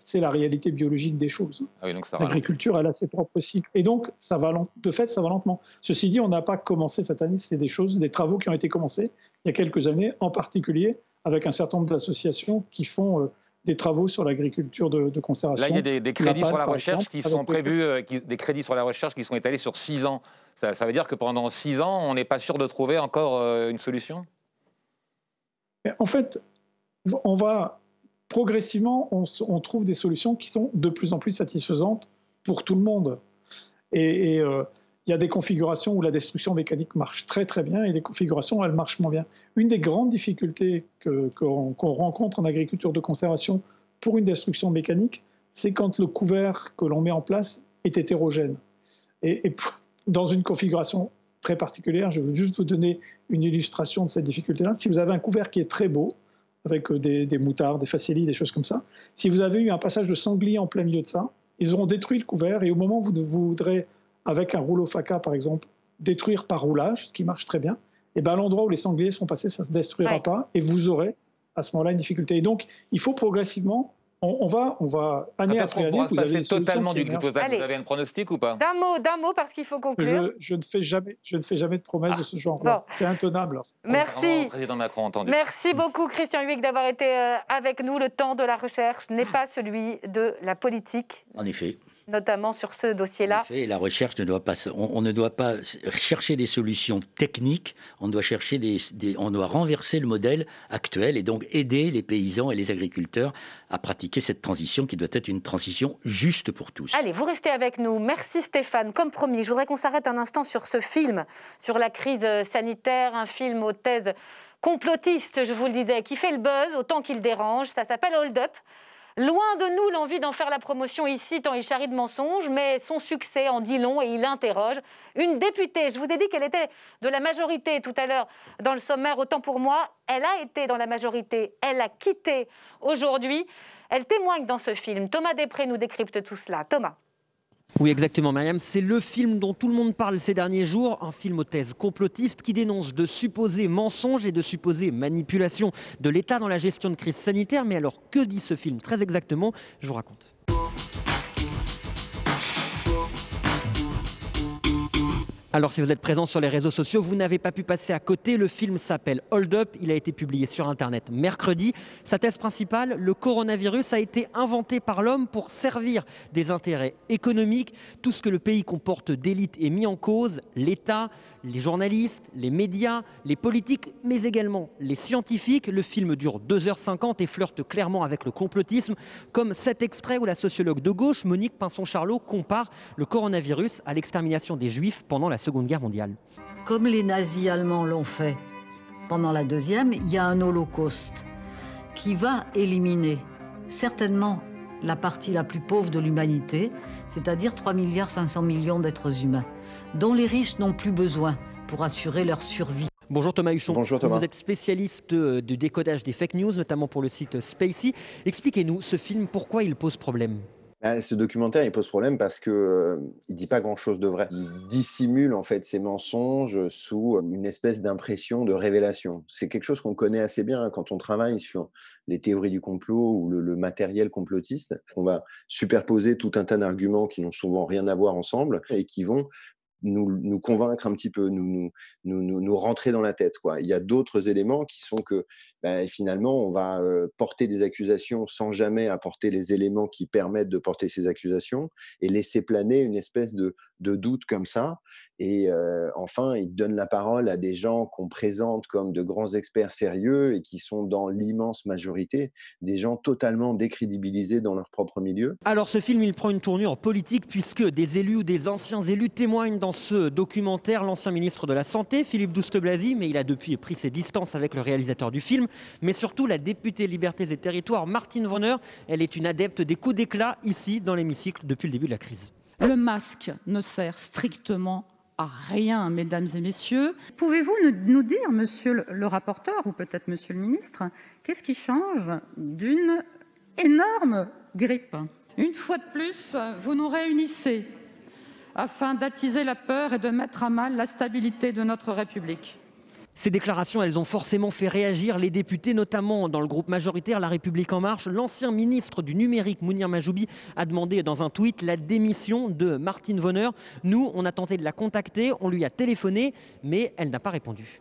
C'est la réalité biologique des choses. Ah L'agriculture, elle a ses propres cycles. Et donc, ça va de fait, ça va lentement. Ceci dit, on n'a pas commencé cette année. C'est des choses, des travaux qui ont été commencés il y a quelques années, en particulier avec un certain nombre d'associations qui font euh, des travaux sur l'agriculture de, conservation. Là, il y a des, crédits sur la recherche qui sont prévus, euh, des crédits sur la recherche qui sont étalés sur six ans. Ça, veut dire que pendant six ans, on n'est pas sûr de trouver encore euh, une solution En fait, on va progressivement, on, trouve des solutions qui sont de plus en plus satisfaisantes pour tout le monde. Et, et euh, il y a des configurations où la destruction mécanique marche très très bien et des configurations où elle marche moins bien. Une des grandes difficultés qu'on rencontre en agriculture de conservation pour une destruction mécanique, c'est quand le couvert que l'on met en place est hétérogène. Et, dans une configuration très particulière, je veux juste vous donner une illustration de cette difficulté-là. Si vous avez un couvert qui est très beau, avec euh, des, moutards, des facélies, des choses comme ça, si vous avez eu un passage de sanglier en plein milieu de ça, ils auront détruit le couvert et au moment où vous voudrez avec un rouleau faca, par exemple, détruire par roulage, ce qui marche très bien, et eh bien l'endroit où les sangliers sont passés, ça ne se détruira pas et vous aurez à ce moment-là une difficulté. Et donc, il faut progressivement on, va, on va année Vous avez totalement du Vous avez un pronostic ou pas D'un mot, d'un mot, parce qu'il faut conclure. Je, ne fais jamais, je ne fais jamais de promesses de ce genre. Bon. C'est intenable. Merci. Merci beaucoup, Christian Huyck, d'avoir été euh, avec nous. Le temps de la recherche n'est pas celui de la politique. En effet notamment sur ce dossier-là. la recherche ne doit pas, on, ne doit pas chercher des solutions techniques, on doit chercher on doit renverser le modèle actuel et donc aider les paysans et les agriculteurs à pratiquer cette transition qui doit être une transition juste pour tous. Allez, vous restez avec nous. Merci Stéphane. Comme promis, je voudrais qu'on s'arrête un instant sur ce film, sur la crise sanitaire, un film aux thèses complotistes, je vous le disais, qui fait le buzz autant qu'il dérange. Ça s'appelle Hold Up. Loin de nous l'envie d'en faire la promotion ici, tant il charrie de mensonges, mais son succès en dit long et il interroge. Une députée, je vous ai dit qu'elle était de la majorité tout à l'heure dans le sommaire, autant pour moi, elle a été dans la majorité, elle a quitté aujourd'hui. Elle témoigne dans ce film. Thomas Després nous décrypte tout cela. Thomas. Oui, exactement, Mariam. C'est le film dont tout le monde parle ces derniers jours, un film aux thèses complotistes qui dénonce de supposés mensonges et de supposées manipulations de l'État dans la gestion de crise sanitaire. Mais alors, que dit ce film très exactement Je vous raconte. Alors si vous êtes présent sur les réseaux sociaux, vous n'avez pas pu passer à côté. Le film s'appelle Hold Up, il a été publié sur Internet mercredi. Sa thèse principale, le coronavirus a été inventé par l'homme pour servir des intérêts économiques. Tout ce que le pays comporte d'élite est mis en cause, l'État, les journalistes, les médias, les politiques, mais également les scientifiques. Le film dure 2h50 et flirte clairement avec le complotisme, comme cet extrait où la sociologue de gauche, Monique Pinson-Charlot, compare le coronavirus à l'extermination des juifs pendant la comme les nazis allemands l'ont fait pendant la Deuxième, il y a un holocauste qui va éliminer certainement la partie la plus pauvre de l'humanité, c'est-à-dire 3,5 milliards d'êtres humains, dont les riches n'ont plus besoin pour assurer leur survie. Bonjour Thomas Huchon. Bonjour Thomas. Vous êtes spécialiste euh, du décodage des fake news, notamment pour le site Spacey. Expliquez-nous ce film, pourquoi il pose problème bah, ce documentaire, il pose problème parce que ne euh, dit pas grand-chose de vrai. Il dissimule en fait ses mensonges sous euh, une espèce d'impression de révélation. C'est quelque chose qu'on connaît assez bien hein, quand on travaille sur les théories du complot ou le matériel complotiste. On va superposer tout un tas d'arguments qui n'ont souvent rien à voir ensemble et qui vont nous, convaincre un petit peu, nous, nous, rentrer dans la tête. Quoi. Il y a d'autres éléments qui sont que ben, finalement, on va euh, porter des accusations sans jamais apporter les éléments qui permettent de porter ces accusations et laisser planer une espèce de de doutes comme ça. Et euh, enfin, il donne la parole à des gens qu'on présente comme de grands experts sérieux et qui sont dans l'immense majorité des gens totalement décrédibilisés dans leur propre milieu. Alors ce film, il prend une tournure politique puisque des élus ou des anciens élus témoignent dans ce documentaire l'ancien ministre de la Santé, Philippe Douste-Blazy, mais il a depuis pris ses distances avec le réalisateur du film, mais surtout la députée Libertés et Territoires, Martine Vonner. Elle est une adepte des coups d'éclat ici dans l'hémicycle depuis le début de la crise. Le masque ne sert strictement à rien, mesdames et messieurs. Pouvez-vous nous dire, monsieur le rapporteur, ou peut-être monsieur le ministre, qu'est-ce qui change d'une énorme grippe Une fois de plus, vous nous réunissez afin d'attiser la peur et de mettre à mal la stabilité de notre République. Ces déclarations, elles ont forcément fait réagir les députés, notamment dans le groupe majoritaire La République en marche. L'ancien ministre du numérique, Mounir Majoubi, a demandé dans un tweet la démission de Martine Vonner. Nous, on a tenté de la contacter, on lui a téléphoné, mais elle n'a pas répondu.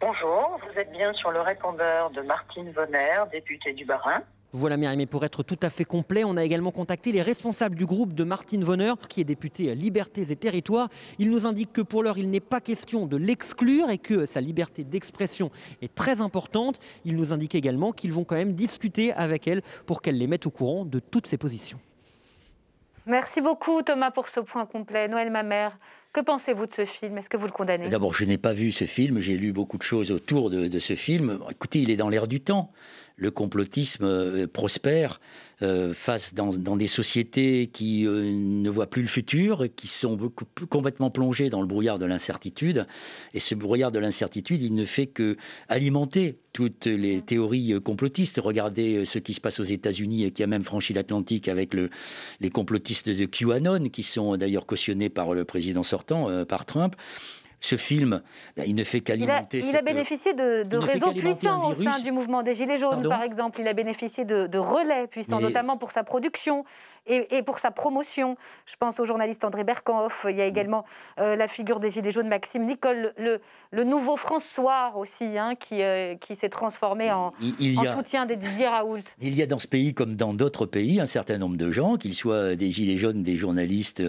Bonjour, vous êtes bien sur le répondeur de Martine Vonner, députée du Barin. Voilà Mais pour être tout à fait complet, on a également contacté les responsables du groupe de Martine Vonner, qui est députée Libertés et Territoires. Il nous indique que pour l'heure, il n'est pas question de l'exclure et que sa liberté d'expression est très importante. Il nous indique également qu'ils vont quand même discuter avec elle pour qu'elle les mette au courant de toutes ses positions. Merci beaucoup Thomas pour ce point complet. Noël ma mère, que pensez-vous de ce film Est-ce que vous le condamnez D'abord, je n'ai pas vu ce film, j'ai lu beaucoup de choses autour de, de ce film. Écoutez, il est dans l'air du temps le complotisme euh, prospère euh, face dans, des sociétés qui euh, ne voient plus le futur, qui sont complètement plongées dans le brouillard de l'incertitude. Et ce brouillard de l'incertitude, il ne fait que alimenter toutes les théories complotistes. Regardez ce qui se passe aux États-Unis et qui a même franchi l'Atlantique avec les complotistes de QAnon, qui sont d'ailleurs cautionnés par le président sortant, par Trump ce film, ben, il ne fait qu'alimenter. Il, a, il a euh, bénéficié de, réseaux puissants au sein du mouvement des Gilets jaunes, par exemple. Il a bénéficié de, relais puissants, notamment pour sa production. Et, pour sa promotion, je pense au journaliste André Berkoff, il y a mm. également euh, la figure des Gilets jaunes, Maxime Nicole, le, le nouveau François aussi, hein, qui, euh, qui s'est transformé en, soutien des Didier Raoult. Il y a dans ce pays, comme dans d'autres pays, un certain nombre de gens, qu'ils soient des Gilets jaunes, des journalistes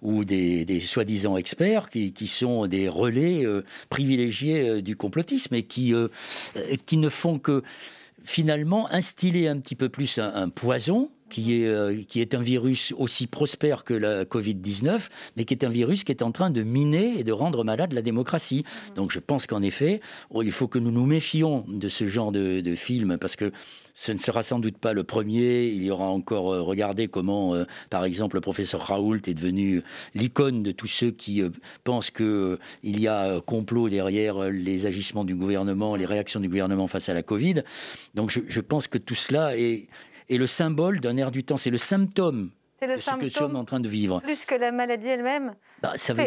ou des, soi-disant experts, qui sont des relais euh, privilégiés euh, du complotisme et qui, euh, qui ne font que finalement instiller un petit peu plus un poison qui est, euh, qui est un virus aussi prospère que la Covid-19, mais qui est un virus qui est en train de miner et de rendre malade la démocratie. Donc je pense qu'en effet, oh, il faut que nous nous méfions de ce genre de, de film, parce que ce ne sera sans doute pas le premier. Il y aura encore euh, regardé comment, euh, par exemple, le professeur Raoult est devenu l'icône de tous ceux qui pensent pensent qu'il y a complot derrière les agissements du gouvernement, les réactions du gouvernement face à la Covid. Donc je, je pense que tout cela est, et le symbole d'un air du temps, c'est le symptôme c'est de ce que nous sommes en train de vivre. Plus que la maladie elle-même bah, ça, veut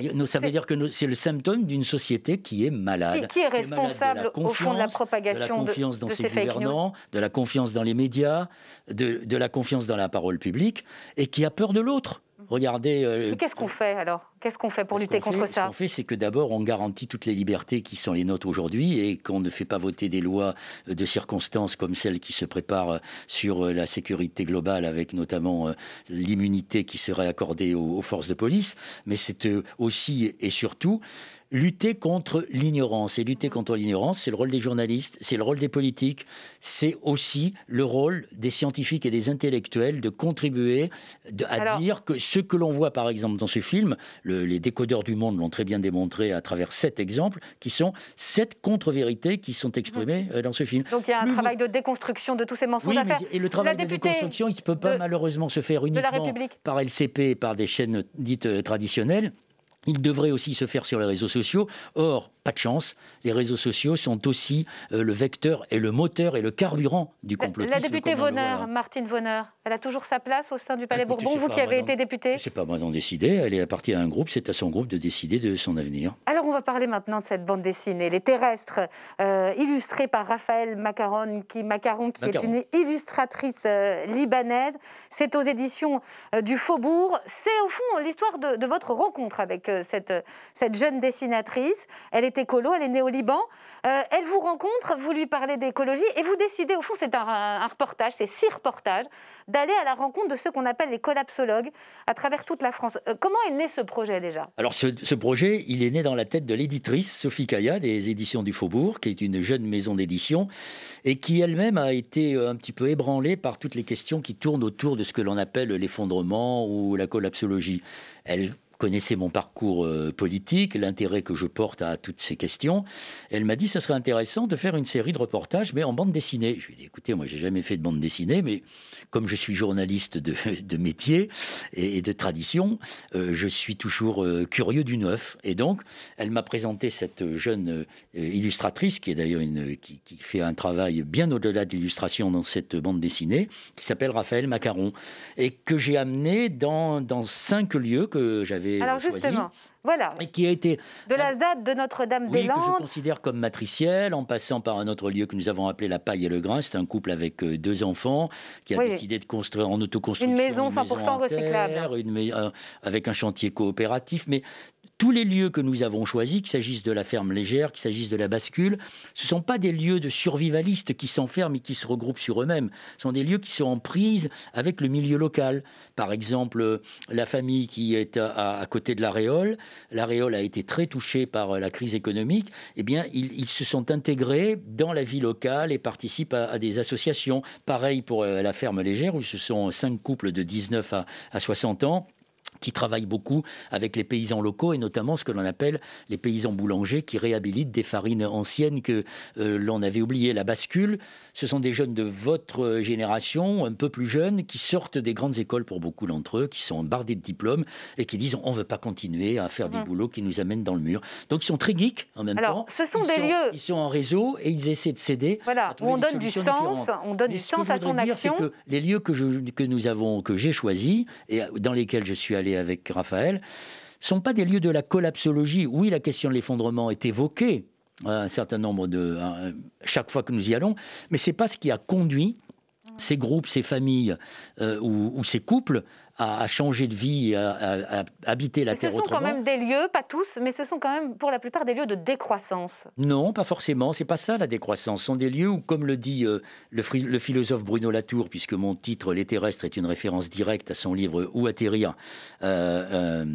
dire, que c'est le symptôme d'une société qui est malade. Qui, qui est responsable au fond de la propagation de la confiance dans ses gouvernants, de la confiance dans les médias, de la confiance dans la parole publique, et qui a peur de l'autre. Regardez. Euh, qu'est-ce qu'on fait alors Qu'est-ce qu'on fait pour lutter contre ça Ce qu'on fait, c'est que d'abord, on garantit toutes les libertés qui sont les nôtres aujourd'hui et qu'on ne fait pas voter des lois euh, de circonstances comme celles qui se préparent euh, sur la sécurité globale, avec notamment l'immunité qui serait accordée aux, forces de police. Mais c'est aussi et surtout lutter contre l'ignorance. Et lutter contre l'ignorance, c'est le rôle des journalistes, c'est le rôle des politiques, c'est aussi le rôle des scientifiques et des intellectuels de contribuer à dire que ce que l'on voit par exemple dans ce film, les décodeurs du monde l'ont très bien démontré à travers sept exemples, qui sont sept contre-vérités qui sont exprimées mhm. euh, dans ce film. Donc il y a un travail de déconstruction de tous ces mensonges à faire. Et le travail de déconstruction, il ne peut pas malheureusement se faire uniquement par LCP et par des chaînes dites euh, traditionnelles. Il devrait aussi se faire sur les réseaux sociaux. Or, pas de chance, les réseaux sociaux sont aussi euh, le vecteur et le moteur et le carburant du complotisme. La, députée Vonneur, Martine Vonneur, elle a toujours sa place au sein du Palais Bourbon, vous qui avez été députée C'est pas moi d'en décider, elle est partie à un groupe, c'est à son groupe de décider de son avenir. Alors on va parler maintenant de cette bande dessinée, Les Terrestres, euh, illustrée par Raphaël Macaron, qui, Macaron, qui est une illustratrice euh, libanaise. C'est aux éditions du Faubourg. C'est au fond l'histoire de, de votre rencontre avec cette, cette jeune dessinatrice. Elle est écolo, elle est née au Liban. Euh, elle vous rencontre, vous lui parlez d'écologie et vous décidez, au fond, c'est un, reportage, c'est six reportages, d'aller à la rencontre de ceux qu'on appelle les collapsologues à travers toute la France. Euh, comment est né ce projet déjà Alors, ce, ce, projet, il est né dans la tête de l'éditrice Sophie Kaya des Éditions du Faubourg, qui est une jeune maison d'édition et qui elle-même a été un petit peu ébranlée par toutes les questions qui tournent autour de ce que l'on appelle l'effondrement ou la collapsologie. Elle connaissait mon parcours euh, politique, l'intérêt que je porte à toutes ces questions. Elle m'a dit ça serait intéressant de faire une série de reportages, mais en bande dessinée. Je lui ai dit écoutez, moi, j'ai jamais fait de bande dessinée, mais comme je suis journaliste de, métier et, de tradition, euh, je suis toujours euh, curieux du neuf. Et donc, elle m'a présenté cette jeune illustratrice, qui est d'ailleurs une qui, fait un travail bien au-delà de l'illustration dans cette bande dessinée, qui s'appelle Raphaël Macaron, et que j'ai amené dans cinq lieux que j'avais alors justement, voilà. Et qui a été de la ZAD de Notre-Dame-des-Landes. que je considère comme matricielle, en passant par un autre lieu que nous avons appelé la Paille et le Grain. C'est un couple avec euh, deux enfants qui a décidé de construire en autoconstruction une maison 100% recyclable, euh, avec un chantier coopératif. Mais tous les lieux que nous avons choisis, qu'il s'agisse de la ferme légère, qu'il s'agisse de la bascule, ce ne sont pas des lieux de survivalistes qui s'enferment et qui se regroupent sur eux-mêmes. Ce sont des lieux qui sont en prise avec le milieu local. Par exemple, la famille qui est à, côté de côté de l'Aréole, l'Aréole a été très touchée par la crise économique, eh bien, ils, se sont intégrés dans la vie locale et participent à, des associations. Pareil pour euh, la ferme légère, où ce sont cinq couples de 19 à 60 ans qui travaillent beaucoup avec les paysans locaux et notamment ce que l'on appelle les paysans boulangers qui réhabilitent des farines anciennes que euh, l'on avait oubliées. La bascule, ce sont des jeunes de votre euh, génération, un peu plus jeunes, qui sortent des grandes écoles pour beaucoup d'entre eux, qui sont bardés de diplômes et qui disent on ne veut pas continuer à faire des mmh. boulots qui nous amènent dans le mur. Donc ils sont très geeks en même Alors, Ce sont des lieux. Ils sont en réseau et ils essaient de s'aider. Voilà, on donne, du sens, on donne du sens à son action. Que les lieux que, je, que nous avons, que j'ai choisis et euh, dans lesquels je suis allé, avec Raphaël, sont pas des lieux de la collapsologie. Oui, la question de l'effondrement est évoquée euh, un certain nombre de euh, chaque fois que nous y allons, mais c'est pas ce qui a conduit ces groupes, ces familles euh, ou, ou, ces couples à, changer de vie, à, habiter la mais Terre. Ce sont quand même des lieux, pas tous, mais ce sont quand même pour la plupart des lieux de décroissance. Non, pas forcément. C'est pas ça la décroissance. Ce sont des lieux où, comme le dit euh, le, philosophe Bruno Latour, puisque mon titre Les terrestres est une référence directe à son livre Où atterrir. Euh, euh,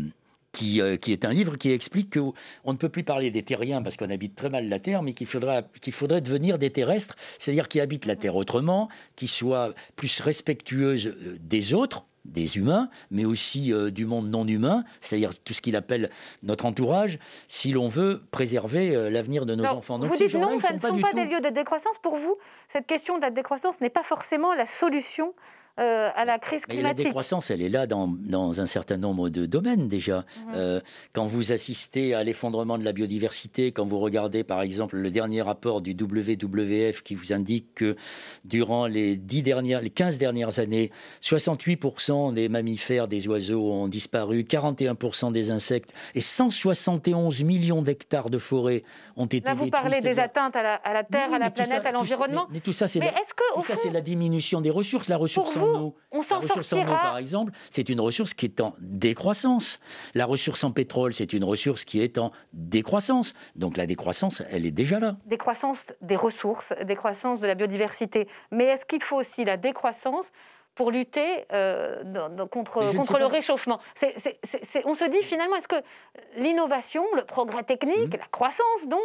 qui, qui, est un livre qui explique qu'on ne peut plus parler des terriens parce qu'on habite très mal la Terre, mais qu'il faudrait qu'il faudrait devenir des terrestres, c'est-à-dire qui habitent la Terre autrement, qui soient plus respectueuses des autres, des humains, mais aussi euh, du monde non humain, c'est-à-dire tout ce qu'il appelle notre entourage, si l'on veut préserver euh, l'avenir de nos enfants. Donc, vous dites non, ne sont pas, des lieux de décroissance. Pour vous, cette question de la décroissance n'est pas forcément la solution euh, à la crise climatique. la décroissance, elle est là dans, un certain nombre de domaines déjà. Mhm. Euh, quand vous assistez à l'effondrement de la biodiversité, quand vous regardez par exemple le dernier rapport du WWF qui vous indique que durant les, 10 dernières, les 15 dernières années, 68% des mammifères, des oiseaux ont disparu, 41% des insectes et 171 millions d'hectares de forêts ont été Là, vous parlez des atteintes à la, Terre, à la planète, à l'environnement. Mais, tout ça, c'est la, la, diminution des ressources. La ressource on s'en sortira. En eau, par exemple, c'est une ressource qui est en décroissance. La ressource en pétrole, c'est une ressource qui est en décroissance. Donc la décroissance, elle est déjà là. Décroissance des ressources, décroissance de la biodiversité. Mais est-ce qu'il faut aussi la décroissance pour lutter euh, contre, le réchauffement. c'est on se dit finalement, est-ce que l'innovation, le progrès technique, mmh. la croissance donc,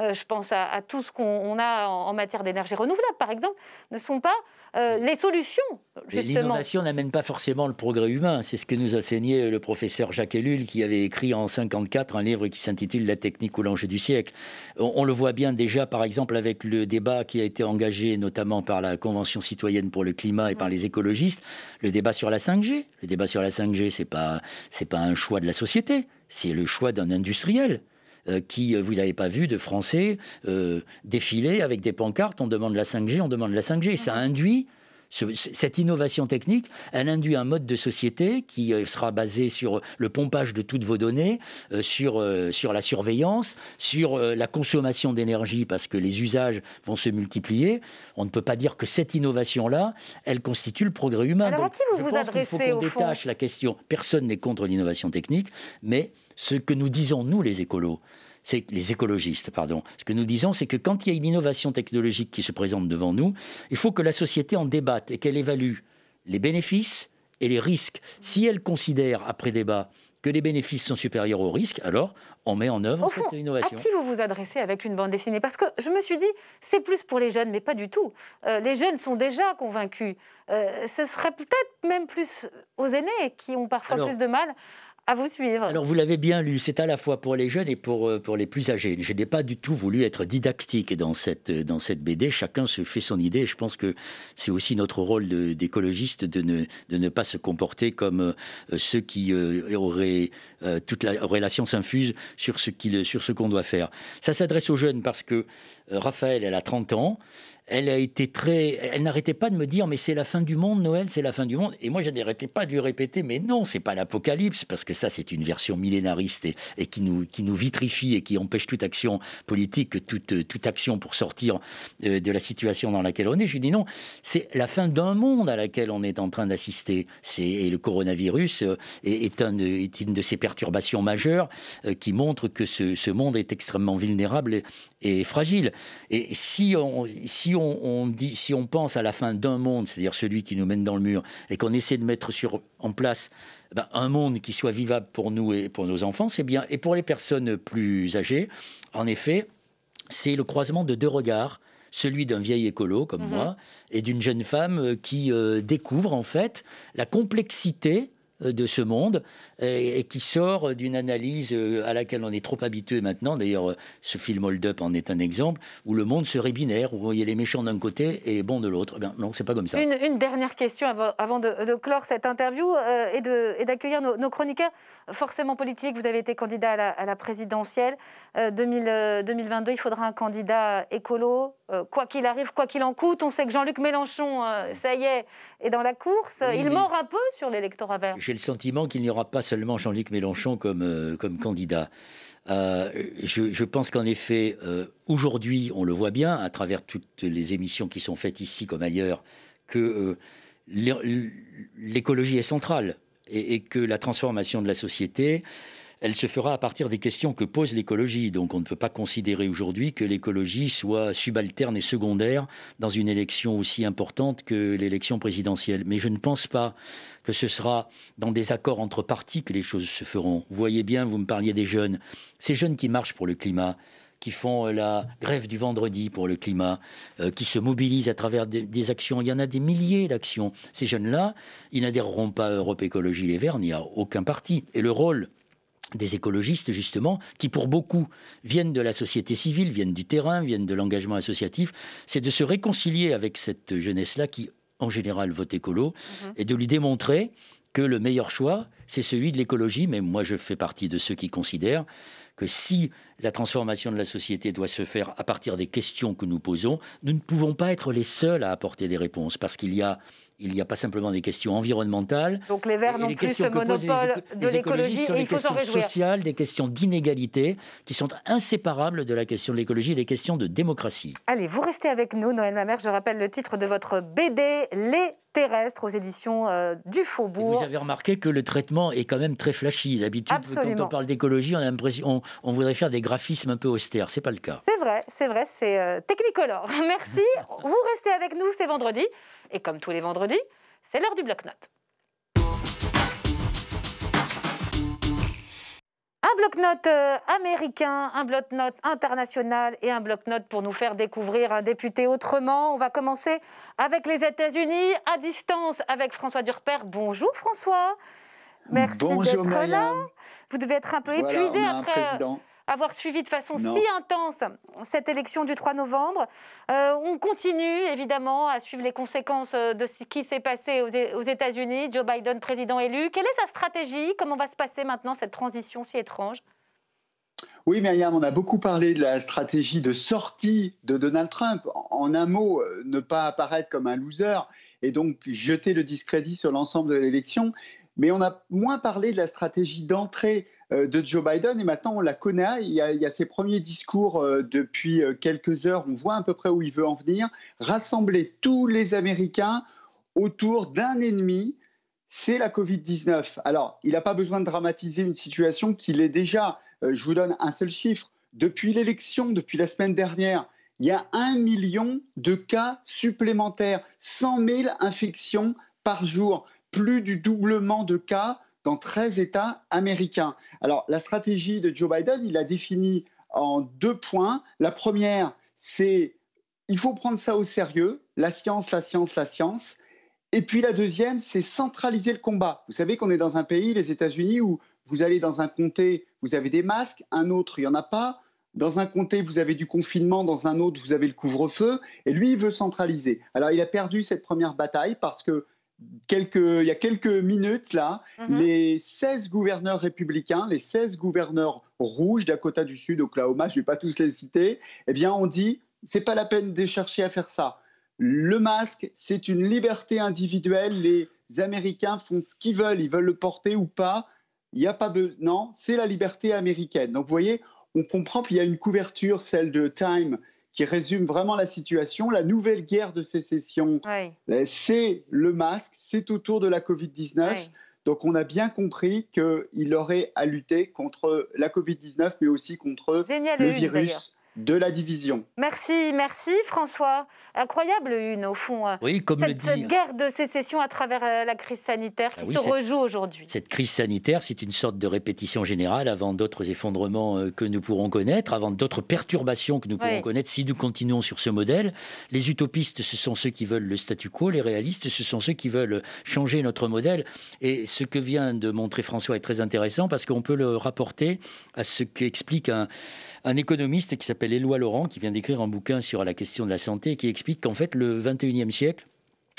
euh, je pense à, tout ce qu'on a en, matière d'énergie renouvelable, par exemple, ne sont pas euh, les solutions. L'innovation n'amène pas forcément le progrès humain. C'est ce que nous a saigné le professeur Jacques Ellul, qui avait écrit en 54 un livre qui s'intitule La technique ou l'enjeu du siècle. On, le voit bien déjà, par exemple, avec le débat qui a été engagé notamment par la Convention citoyenne pour le climat et par mm. les écologistes, le débat sur la 5G. Le débat sur la 5G, c'est pas pas un choix de la société, c'est le choix d'un industriel. Euh, qui, euh, vous n'avez pas vu de Français euh, défiler avec des pancartes, on demande la 5G, on demande la 5G. Ça mhm. induit cette innovation technique, elle induit un mode de société qui euh, sera basé sur euh, le pompage de toutes vos données, euh, sur, la surveillance, sur la consommation d'énergie, parce que les usages vont se multiplier. On ne peut pas dire que cette innovation-là, elle constitue le progrès humain. Donc, vous je pense qu'il faut qu'on détache la question. Personne n'est contre l'innovation technique, mais ce que nous disons, nous, les écolos, c'est les écologistes, pardon. Ce que nous disons, c'est que quand il y a une innovation technologique qui se présente devant nous, il faut que la société en débatte et qu'elle évalue les bénéfices et les risques. Si elle considère, après débat, que les bénéfices sont supérieurs aux risques, alors on met en œuvre cette innovation. À qui vous vous adressez avec une bande dessinée Parce que je me suis dit, c'est plus pour les jeunes, mais pas du tout. Euh, les jeunes sont déjà convaincus. Euh, ce serait peut-être même plus aux aînés qui ont parfois plus de mal vous suivre. Alors vous l'avez bien lu, c'est à la fois pour les jeunes et pour, euh, pour les plus âgés. Je n'ai pas du tout voulu être didactique dans cette, euh, dans cette BD. Chacun se fait son idée. Je pense que c'est aussi notre rôle d'écologiste de, ne, pas se comporter comme euh, ceux qui auraient toute la relation s'infuse sur ce qu'on doit faire. Ça s'adresse aux jeunes parce que euh, Raphaël, elle a 30 ans. Elle a été très. Elle n'arrêtait pas de me dire, mais c'est la fin du monde, Noël, c'est la fin du monde. Et moi, je n'arrêtais pas de lui répéter, mais non, c'est pas l'apocalypse, parce que ça, c'est une version millénariste et, qui, nous, vitrifie et qui empêche toute action politique, toute, action pour sortir euh, de la situation dans laquelle on est. Je lui dis non, c'est la fin d'un monde à laquelle on est en train d'assister. Et le coronavirus euh, est, une de ces perturbations majeures qui montrent que ce monde est extrêmement vulnérable est fragile. Et si on, si on, dit, si on pense à la fin d'un monde, c'est-à-dire celui qui nous mène dans le mur, et qu'on essaie de mettre sur, en place ben, un monde qui soit vivable pour nous et pour nos enfants, c'est bien. Et pour les personnes plus âgées, en effet, c'est le croisement de deux regards celui d'un vieil écolo comme mhm. moi et d'une jeune femme euh, qui euh, découvre en fait la complexité euh, de ce monde et, qui sort d'une analyse euh, à laquelle on est trop habitué maintenant. D'ailleurs, euh, ce film Hold Up en est un exemple où le monde serait binaire, où il y a les méchants d'un côté et les bons de l'autre. Eh bien, non, c'est pas comme ça. Une, dernière question avant, de, clore cette interview et d'accueillir nos, chroniqueurs forcément politiques. Vous avez été candidat à la, présidentielle 2022. Il faudra un candidat écolo, quoi qu'il arrive, quoi qu'il en coûte. On sait que Jean-Luc Mélenchon, ça y est, est dans la course. il mord un peu sur l'électorat vert le sentiment qu'il n'y aura pas seulement Jean-Luc Mélenchon comme, euh, comme candidat. Euh, je, je, pense qu'en effet, euh, aujourd'hui, on le voit bien à travers toutes les émissions qui sont faites ici comme ailleurs, que l'écologie est centrale et, et, que la transformation de la société, elle se fera à partir des questions que pose l'écologie. Donc on ne peut pas considérer aujourd'hui que l'écologie soit subalterne et secondaire dans une élection aussi importante que l'élection présidentielle. Mais je ne pense pas que ce sera dans des accords entre partis que les choses se feront. Vous voyez bien, vous me parliez des jeunes. Ces jeunes qui marchent pour le climat, qui font la grève du vendredi pour le climat, euh, qui se mobilisent à travers des, actions. Il y en a des milliers d'actions. Ces jeunes-là, ils n'adhéreront pas à Europe Écologie Les Verts n'y a aucun parti. Et le rôle des écologistes, justement, qui pour beaucoup viennent de la société civile, viennent du terrain, viennent de l'engagement associatif, c'est de se réconcilier avec cette jeunesse-là qui, en général, vote écolo, mhm. et de lui démontrer que le meilleur choix, c'est celui de l'écologie, mais moi je fais partie de ceux qui considèrent que si la transformation de la société doit se faire à partir des questions que nous posons, nous ne pouvons pas être les seuls à apporter des réponses, parce qu'il y a il n'y a pas simplement des questions environnementales. Donc les Verts n'ont plus ce monopole de l'écologie il faut réjouir. Des questions sociales, des questions d'inégalité qui sont inséparables de la question de l'écologie et des questions de démocratie. Allez, vous restez avec nous, Noël Mamère. Je rappelle le titre de votre BD, Les terrestres, aux éditions euh, du Faubourg. vous avez remarqué que le traitement est quand même très flashy. D'habitude, quand on parle d'écologie, on a l'impression on, voudrait faire des graphismes un peu austères. C'est pas le cas. C'est vrai, c'est vrai, c'est euh, technicolore. technicolor. Merci. vous restez avec nous, c'est vendredi. Et comme tous les vendredis, c'est l'heure du bloc-notes. Un bloc-notes euh, américain, un bloc-notes international et un bloc-notes pour nous faire découvrir un député autrement. On va commencer avec les États-Unis, à distance avec François Durper. Bonjour François. Merci Bonjour Vous devez être un peu épuisé voilà, après euh, avoir suivi de façon si intense cette élection du 3 novembre. Euh, on continue évidemment à suivre les conséquences euh, de ce qui s'est passé aux, aux États-Unis. Joe Biden, président élu. Quelle est sa stratégie Comment va se passer maintenant cette transition si étrange oui, Myriam, on a beaucoup parlé de la stratégie de sortie de Donald Trump. En un mot, euh, ne pas apparaître comme un loser et donc jeter le discrédit sur l'ensemble de l'élection. Mais on a moins parlé de la stratégie d'entrée euh, de Joe Biden. Et maintenant, on la connaît. Ah, il y a, ses premiers discours euh, depuis euh, quelques heures. On voit à peu près où il veut en venir. Rassembler tous les Américains autour d'un ennemi, c'est la Covid-19. Alors, il n'a pas besoin de dramatiser une situation qu'il est déjà. je vous donne un seul chiffre. Depuis l'élection, depuis la semaine dernière, il y a un million de cas supplémentaires, 100 000 infections par jour, plus du doublement de cas dans 13 États américains. Alors, la stratégie de Joe Biden, il l'a définie en deux points. La première, c'est il faut prendre ça au sérieux, la science, la science, la science. Et puis la deuxième, c'est centraliser le combat. Vous savez qu'on est dans un pays, les États-Unis, où vous allez dans un comté, vous avez des masques, un autre, il n'y en a pas. Dans un comté, vous avez du confinement, dans un autre, vous avez le couvre-feu. Et lui, il veut centraliser. Alors, il a perdu cette première bataille parce que il y a quelques minutes, là, mhm. les 16 gouverneurs républicains, les 16 gouverneurs rouges, Dakota du Sud, Oklahoma, je ne vais pas tous les citer, eh bien, on dit, c'est pas la peine de chercher à faire ça. Le masque, c'est une liberté individuelle. Les Américains font ce qu'ils veulent. Ils veulent le porter ou pas. Il n'y a pas besoin. Non, c'est la liberté américaine. Donc, vous voyez, on comprend. qu'il y a une couverture, celle de Time, qui résume vraiment la situation. La nouvelle guerre de sécession, euh, c'est le masque, c'est autour de la Covid-19. Donc on a bien compris qu'il aurait à lutter contre la Covid-19, mais aussi contre le virus de la division. Merci, merci François. Incroyable une au fond. Euh, oui, comme cette, le dit... cette hein. guerre de sécession à travers euh, la crise sanitaire qui ah se rejoue aujourd'hui. Cette crise sanitaire, c'est une sorte de répétition générale avant d'autres effondrements euh, que nous pourrons connaître, avant d'autres perturbations que nous pourrons connaître si nous continuons sur ce modèle. Les utopistes, ce sont ceux qui veulent le statu quo, les réalistes, ce sont ceux qui veulent changer notre modèle. Et ce que vient de montrer François est très intéressant parce qu'on peut le rapporter à ce qu'explique explique un économiste qui s'appelle Éloi Laurent, qui vient d'écrire un bouquin sur la question de la santé, qui explique qu'en fait, le 21e siècle,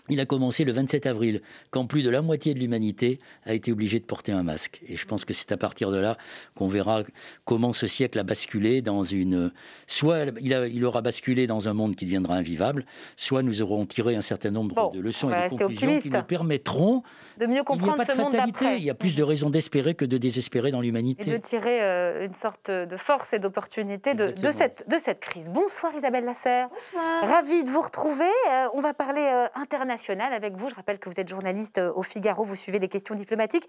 il a commencé le 27 avril, quand plus de la moitié de l'humanité a été obligée de porter un masque. Et je pense que c'est à partir de là qu'on verra comment ce siècle a basculé dans une... Soit il, aura basculé dans un monde qui deviendra invivable, soit nous aurons tiré un certain nombre de leçons et de conclusions qui nous permettront de mieux comprendre il a pas de fatalité. Il y a plus de raisons d'espérer que de désespérer dans l'humanité. Et de tirer euh, une sorte de force et d'opportunité de, cette, de cette crise. Bonsoir Isabelle Lasserre. Bonsoir. Ravie de vous retrouver. Euh, on va parler euh, Internet avec vous. Je rappelle que vous êtes journaliste euh, au Figaro, vous suivez les questions diplomatiques.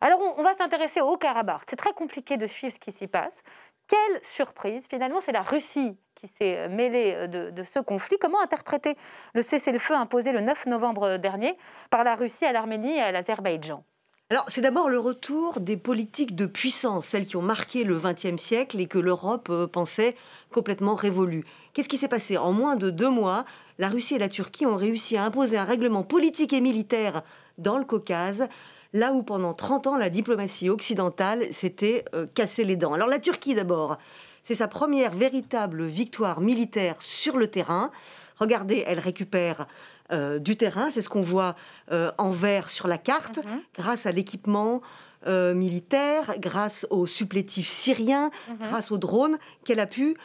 Alors, on, va s'intéresser au Haut-Karabakh. C'est très compliqué de suivre ce qui s'y passe. Quelle surprise Finalement, c'est la Russie qui s'est euh, mêlée euh, de, de, ce conflit. Comment interpréter le cessez-le-feu imposé le 9 novembre dernier par la Russie à l'Arménie et à l'Azerbaïdjan alors, c'est d'abord le retour des politiques de puissance, celles qui ont marqué le XXe siècle et que l'Europe euh, pensait complètement révolue. Qu'est-ce qui s'est passé En moins de deux mois, la Russie et la Turquie ont réussi à imposer un règlement politique et militaire dans le Caucase, là où pendant 30 ans, la diplomatie occidentale s'était euh, cassé cassée les dents. Alors, la Turquie d'abord, c'est sa première véritable victoire militaire sur le terrain. Regardez, elle récupère euh, du terrain. C'est ce qu'on voit euh, en vert sur la carte, mhm. grâce à l'équipement euh, militaire, grâce aux supplétifs syriens, mhm. grâce aux drones qu'elle a pu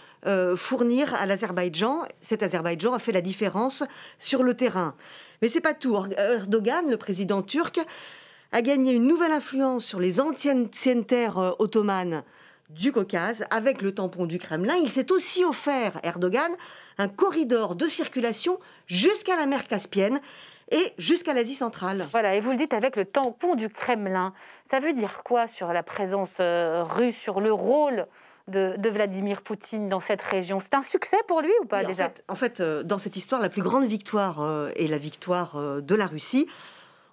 fournir à l'Azerbaïdjan. Cet Azerbaïdjan a fait la différence sur le terrain. Mais c'est pas tout. Erdogan, le président turc, a gagné une nouvelle influence sur les anciennes terres ottomanes du Caucase avec le tampon du Kremlin. Il s'est aussi offert, Erdogan, un corridor de circulation jusqu'à la mer Caspienne et jusqu'à l'Asie centrale. Voilà, et vous le dites avec le tampon du Kremlin. Ça veut dire quoi sur la présence euh, russe, sur le rôle de, Vladimir Poutine dans cette région. C'est un succès pour lui ou pas déjà En fait, euh, dans cette histoire, la plus grande victoire euh, est la victoire de la Russie.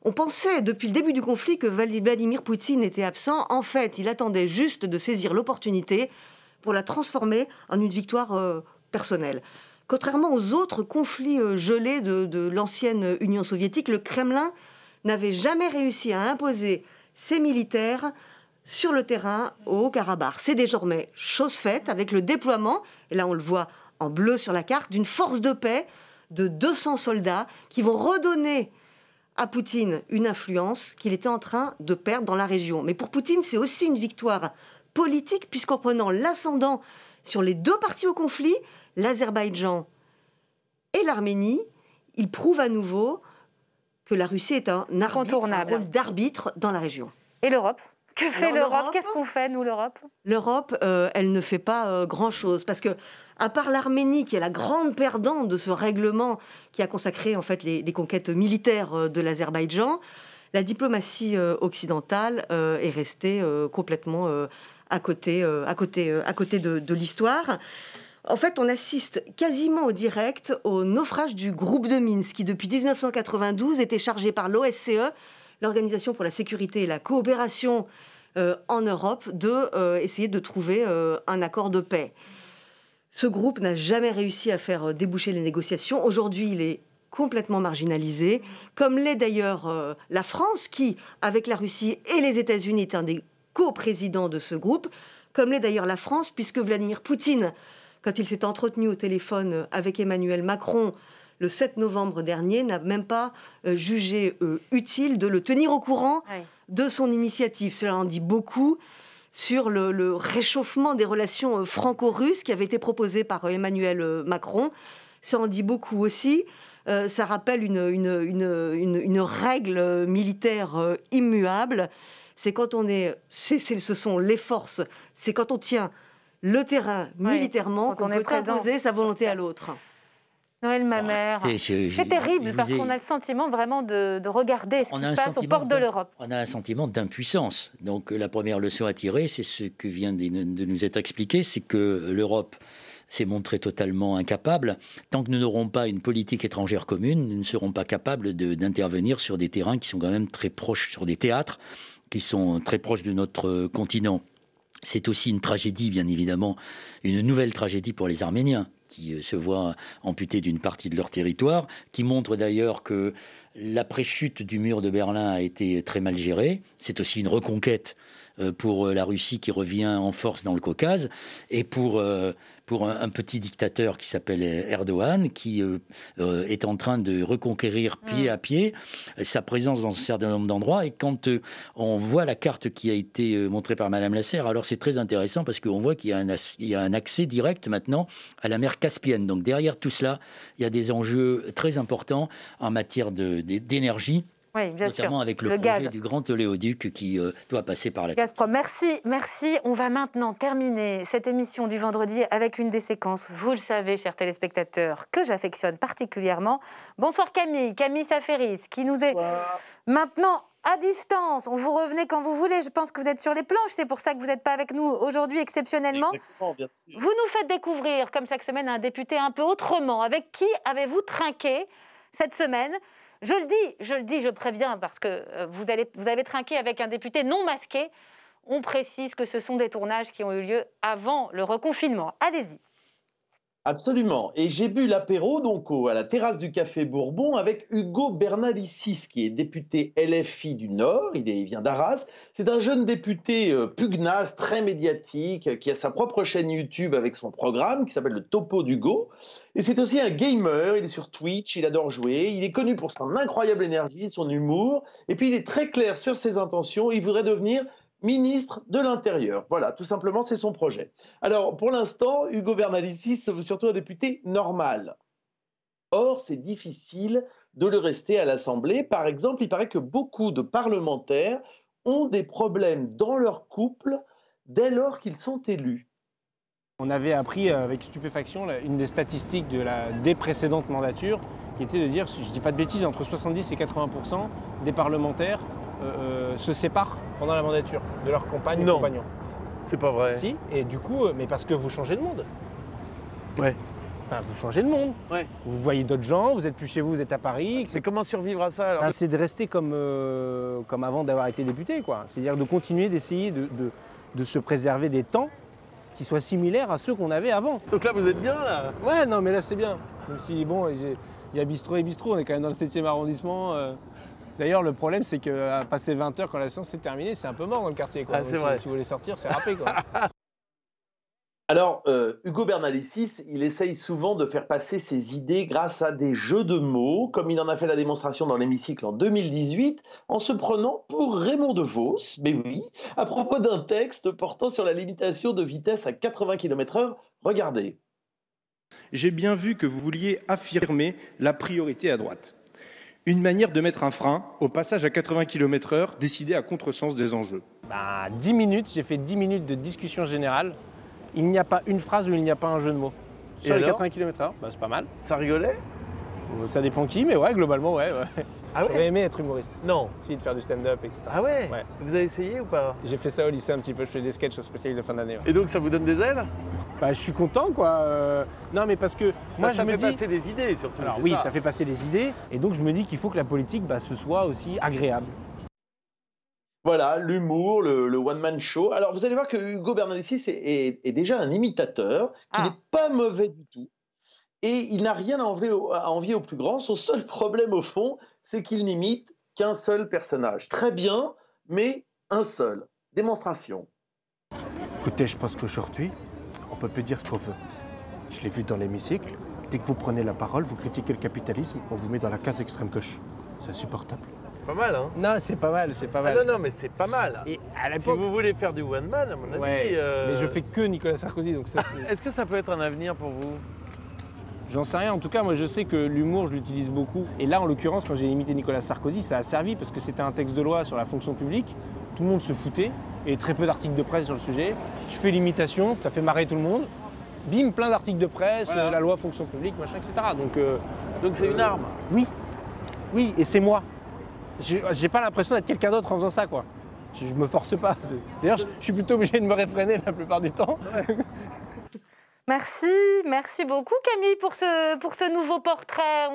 On pensait depuis le début du conflit que Vladimir Poutine était absent. En fait, il attendait juste de saisir l'opportunité pour la transformer en une victoire euh, personnelle. Contrairement aux autres conflits euh, gelés de, l'ancienne Union soviétique, le Kremlin n'avait jamais réussi à imposer ses militaires sur le terrain au karabakh C'est désormais chose faite avec le déploiement, et là on le voit en bleu sur la carte, d'une force de paix de 200 soldats qui vont redonner à Poutine une influence qu'il était en train de perdre dans la région. Mais pour Poutine, c'est aussi une victoire politique, puisqu'en prenant l'ascendant sur les deux parties au conflit, l'Azerbaïdjan et l'Arménie, il prouve à nouveau que la Russie est un, arbitre, rôle d'arbitre dans la région. Et l'Europe que fait l'Europe Qu'est-ce qu'on fait, nous, l'Europe L'Europe, euh, elle ne fait pas euh, grand-chose. Parce que, à part l'Arménie, qui est la grande perdante de ce règlement qui a consacré, en fait, les, conquêtes militaires euh, de l'Azerbaïdjan, la diplomatie occidentale est restée complètement à côté, à côté, à côté de, de l'histoire. En fait, on assiste quasiment au direct au naufrage du groupe de Minsk, qui depuis 1992 était chargé par l'OSCE l'Organisation pour la sécurité et la coopération euh, en Europe de euh, essayer de trouver euh, un accord de paix. Ce groupe n'a jamais réussi à faire déboucher les négociations. Aujourd'hui, il est complètement marginalisé, comme l'est d'ailleurs la France, qui, avec la Russie et les États-Unis, est un des coprésidents de ce groupe, comme l'est d'ailleurs la France, puisque Vladimir Poutine, quand il s'est entretenu au téléphone avec Emmanuel Macron le 7 novembre dernier, n'a même pas euh, jugé euh, utile de le tenir au courant de son initiative. Cela en dit beaucoup sur le, réchauffement des relations euh, franco-russes qui avait été proposé par Emmanuel Macron. Ça en dit beaucoup aussi. ça rappelle une, règle militaire immuable. C'est quand on est, ce sont les forces, c'est quand on tient le terrain militairement qu'on peut imposer sa volonté à l'autre. Noël, ma mère. c'est terrible parce qu'on a le sentiment vraiment de, regarder ce qui se passe aux portes de l'Europe. On a un sentiment d'impuissance. Donc la première leçon à tirer, c'est ce que vient de, nous être expliqué, c'est que l'Europe s'est montrée totalement incapable. Tant que nous n'aurons pas une politique étrangère commune, nous ne serons pas capables d'intervenir sur des terrains qui sont quand même très proches, sur des théâtres qui sont très proches de notre euh, continent. C'est aussi une tragédie, bien évidemment, une nouvelle tragédie pour les Arméniens qui euh, se voient amputés d'une partie de leur territoire, qui montre d'ailleurs que la préchute du mur de Berlin a été très mal gérée. C'est aussi une reconquête euh, pour euh, la Russie qui revient en force dans le Caucase et pour pour un, petit dictateur qui s'appelle Erdogan, qui euh, euh, est en train de reconquérir mm. pied à pied euh, sa présence dans un certain nombre d'endroits. Et quand on voit la carte qui a été montrée par Madame Lasserre, alors c'est très intéressant parce qu'on voit qu'il y, y, a un accès direct maintenant à la mer Caspienne. Donc derrière tout cela, il y a des enjeux très importants en matière d'énergie bien notamment avec le, projet du grand oléoduc qui euh, doit passer par la Gazprom. Merci, merci. On va maintenant terminer cette émission du vendredi avec une des séquences, vous le savez, chers téléspectateurs, que j'affectionne particulièrement. Bonsoir Camille, Camille Saferis, qui nous est maintenant à distance. On vous revenez quand vous voulez. Je pense que vous êtes sur les planches. C'est pour ça que vous n'êtes pas avec nous aujourd'hui exceptionnellement. Vous nous faites découvrir, comme chaque semaine, un député un peu autrement. Avec qui avez-vous trinqué cette semaine je le dis, je le dis, je préviens, parce que euh, vous, vous avez trinqué avec un député non masqué. On précise que ce sont des tournages qui ont eu lieu avant le reconfinement. Allez-y. Absolument. Et j'ai bu l'apéro donc à la terrasse du Café Bourbon avec Hugo Bernalicis, qui est député LFI du Nord. Il, vient d'Arras. C'est un jeune député euh, pugnace, très médiatique, qui a sa propre chaîne YouTube avec son programme qui s'appelle le Topo d'Hugo. Et c'est aussi un gamer. Il est sur Twitch, il adore jouer. Il est connu pour son incroyable énergie, son humour. Et puis il est très clair sur ses intentions. Il voudrait devenir ministre de l'Intérieur. Voilà, tout simplement, c'est son projet. Alors, pour l'instant, Hugo Bernalicis se veut surtout un député normal. Or, c'est difficile de le rester à l'Assemblée. Par exemple, il paraît que beaucoup de parlementaires ont des problèmes dans leur couple dès lors qu'ils sont élus. On avait appris avec stupéfaction une des statistiques de la, des précédentes mandatures qui était de dire, si je ne dis pas de bêtises, entre 70 et 80 des parlementaires euh, se séparent pendant la mandature de leur compagne non. ou C'est pas vrai. Si, et du coup, euh, mais parce que vous changez de monde. Ouais. Ben, vous changez de monde. Ouais. Vous voyez d'autres gens, vous n'êtes plus chez vous, vous êtes à Paris. Mais ah, comment survivre à ça alors C'est de rester comme, euh, comme avant d'avoir été député, quoi. C'est-à-dire de continuer d'essayer de, se préserver des temps qui soient similaires à ceux qu'on avait avant. Donc là, vous êtes bien, là Ouais, non, mais là, c'est bien. Même si, bon, il y a bistrot et bistrot, on est quand même dans le 7e arrondissement. D'ailleurs, le problème, c'est qu'à euh, passer 20 heures, quand la séance est terminée, c'est un peu mort dans le quartier. Ah, si, vous voulez sortir, c'est râpé. Quoi. Alors, euh, Hugo Bernalicis, il essaye souvent de faire passer ses idées grâce à des jeux de mots, comme il en a fait la démonstration dans l'hémicycle en 2018, en se prenant pour Raymond DeVos, mais oui, à propos d'un texte portant sur la limitation de vitesse à 80 km/h. Regardez. J'ai bien vu que vous vouliez affirmer la priorité à droite une manière de mettre un frein au passage à 80 km/h décidé à contresens des enjeux. Bah, 10 minutes, j'ai fait 10 minutes de discussion générale. Il n'y a pas une phrase où il n'y a pas un jeu de mots. Sur les 80 km/h bah, C'est pas mal. Ça rigolait euh, ça dépend qui, mais ouais, globalement, ouais. ouais. Ah aimé être humoriste. Non. Si, de faire du stand-up, etc. Ah ouais, Vous avez essayé ou pas J'ai fait ça au lycée un petit peu, je fais des sketchs au spectacle de fin d'année. Et donc ça vous donne des ailes bah, je suis content quoi. Euh. Non mais parce que moi ça me fait passer des idées surtout. Alors, oui, ça. fait passer des idées et donc je me dis qu'il faut que la politique bah, ce soit aussi agréable. Voilà, l'humour, le, one-man show. Alors, vous allez voir que Hugo Bernalicis est, déjà un imitateur, qui ah. n'est pas mauvais du tout et il n'a rien à envier, au, plus grand. Son seul problème, au fond, c'est qu'il n'imite qu'un seul personnage. Très bien, mais un seul. Démonstration. Écoutez, je pense qu'aujourd'hui, on peut plus dire ce qu'on veut. Je l'ai vu dans l'hémicycle. Dès que vous prenez la parole, vous critiquez le capitalisme, on vous met dans la case extrême gauche. C'est insupportable pas mal, hein Non, c'est pas mal, c'est pas mal. Ah non, non, mais c'est pas mal. si vous voulez faire du one man, à mon avis. Euh, mais je fais que Nicolas Sarkozy, donc ça. Est-ce que ça peut être un avenir pour vous J'en sais rien. En tout cas, moi, je sais que l'humour, je l'utilise beaucoup. Et là, en l'occurrence, quand j'ai imité Nicolas Sarkozy, ça a servi parce que c'était un texte de loi sur la fonction publique. Tout le monde se foutait et très peu d'articles de presse sur le sujet. Je fais l'imitation, ça fait marrer tout le monde. Bim, plein d'articles de presse, la loi fonction publique, machin, etc. Donc, euh, donc c'est une euh, arme. Oui, oui, et c'est moi. J'ai pas l'impression d'être quelqu'un d'autre en faisant ça, quoi. Je, me force pas. D'ailleurs, je, suis plutôt obligé de me réfréner la plupart du temps. Merci, merci beaucoup Camille pour ce, nouveau portrait.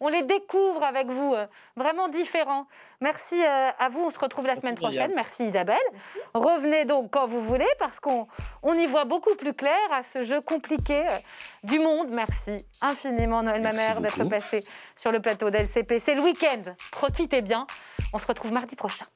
On les, découvre avec vous, euh, vraiment différents. Merci euh, à vous, on se retrouve la semaine prochaine. Merci Isabelle. Revenez donc quand vous voulez parce qu'on y voit beaucoup plus clair à ce jeu compliqué euh, du monde. Merci infiniment Noël Mamère d'être passé sur le plateau d'LCP. C'est le week-end, profitez bien. On se retrouve mardi prochain.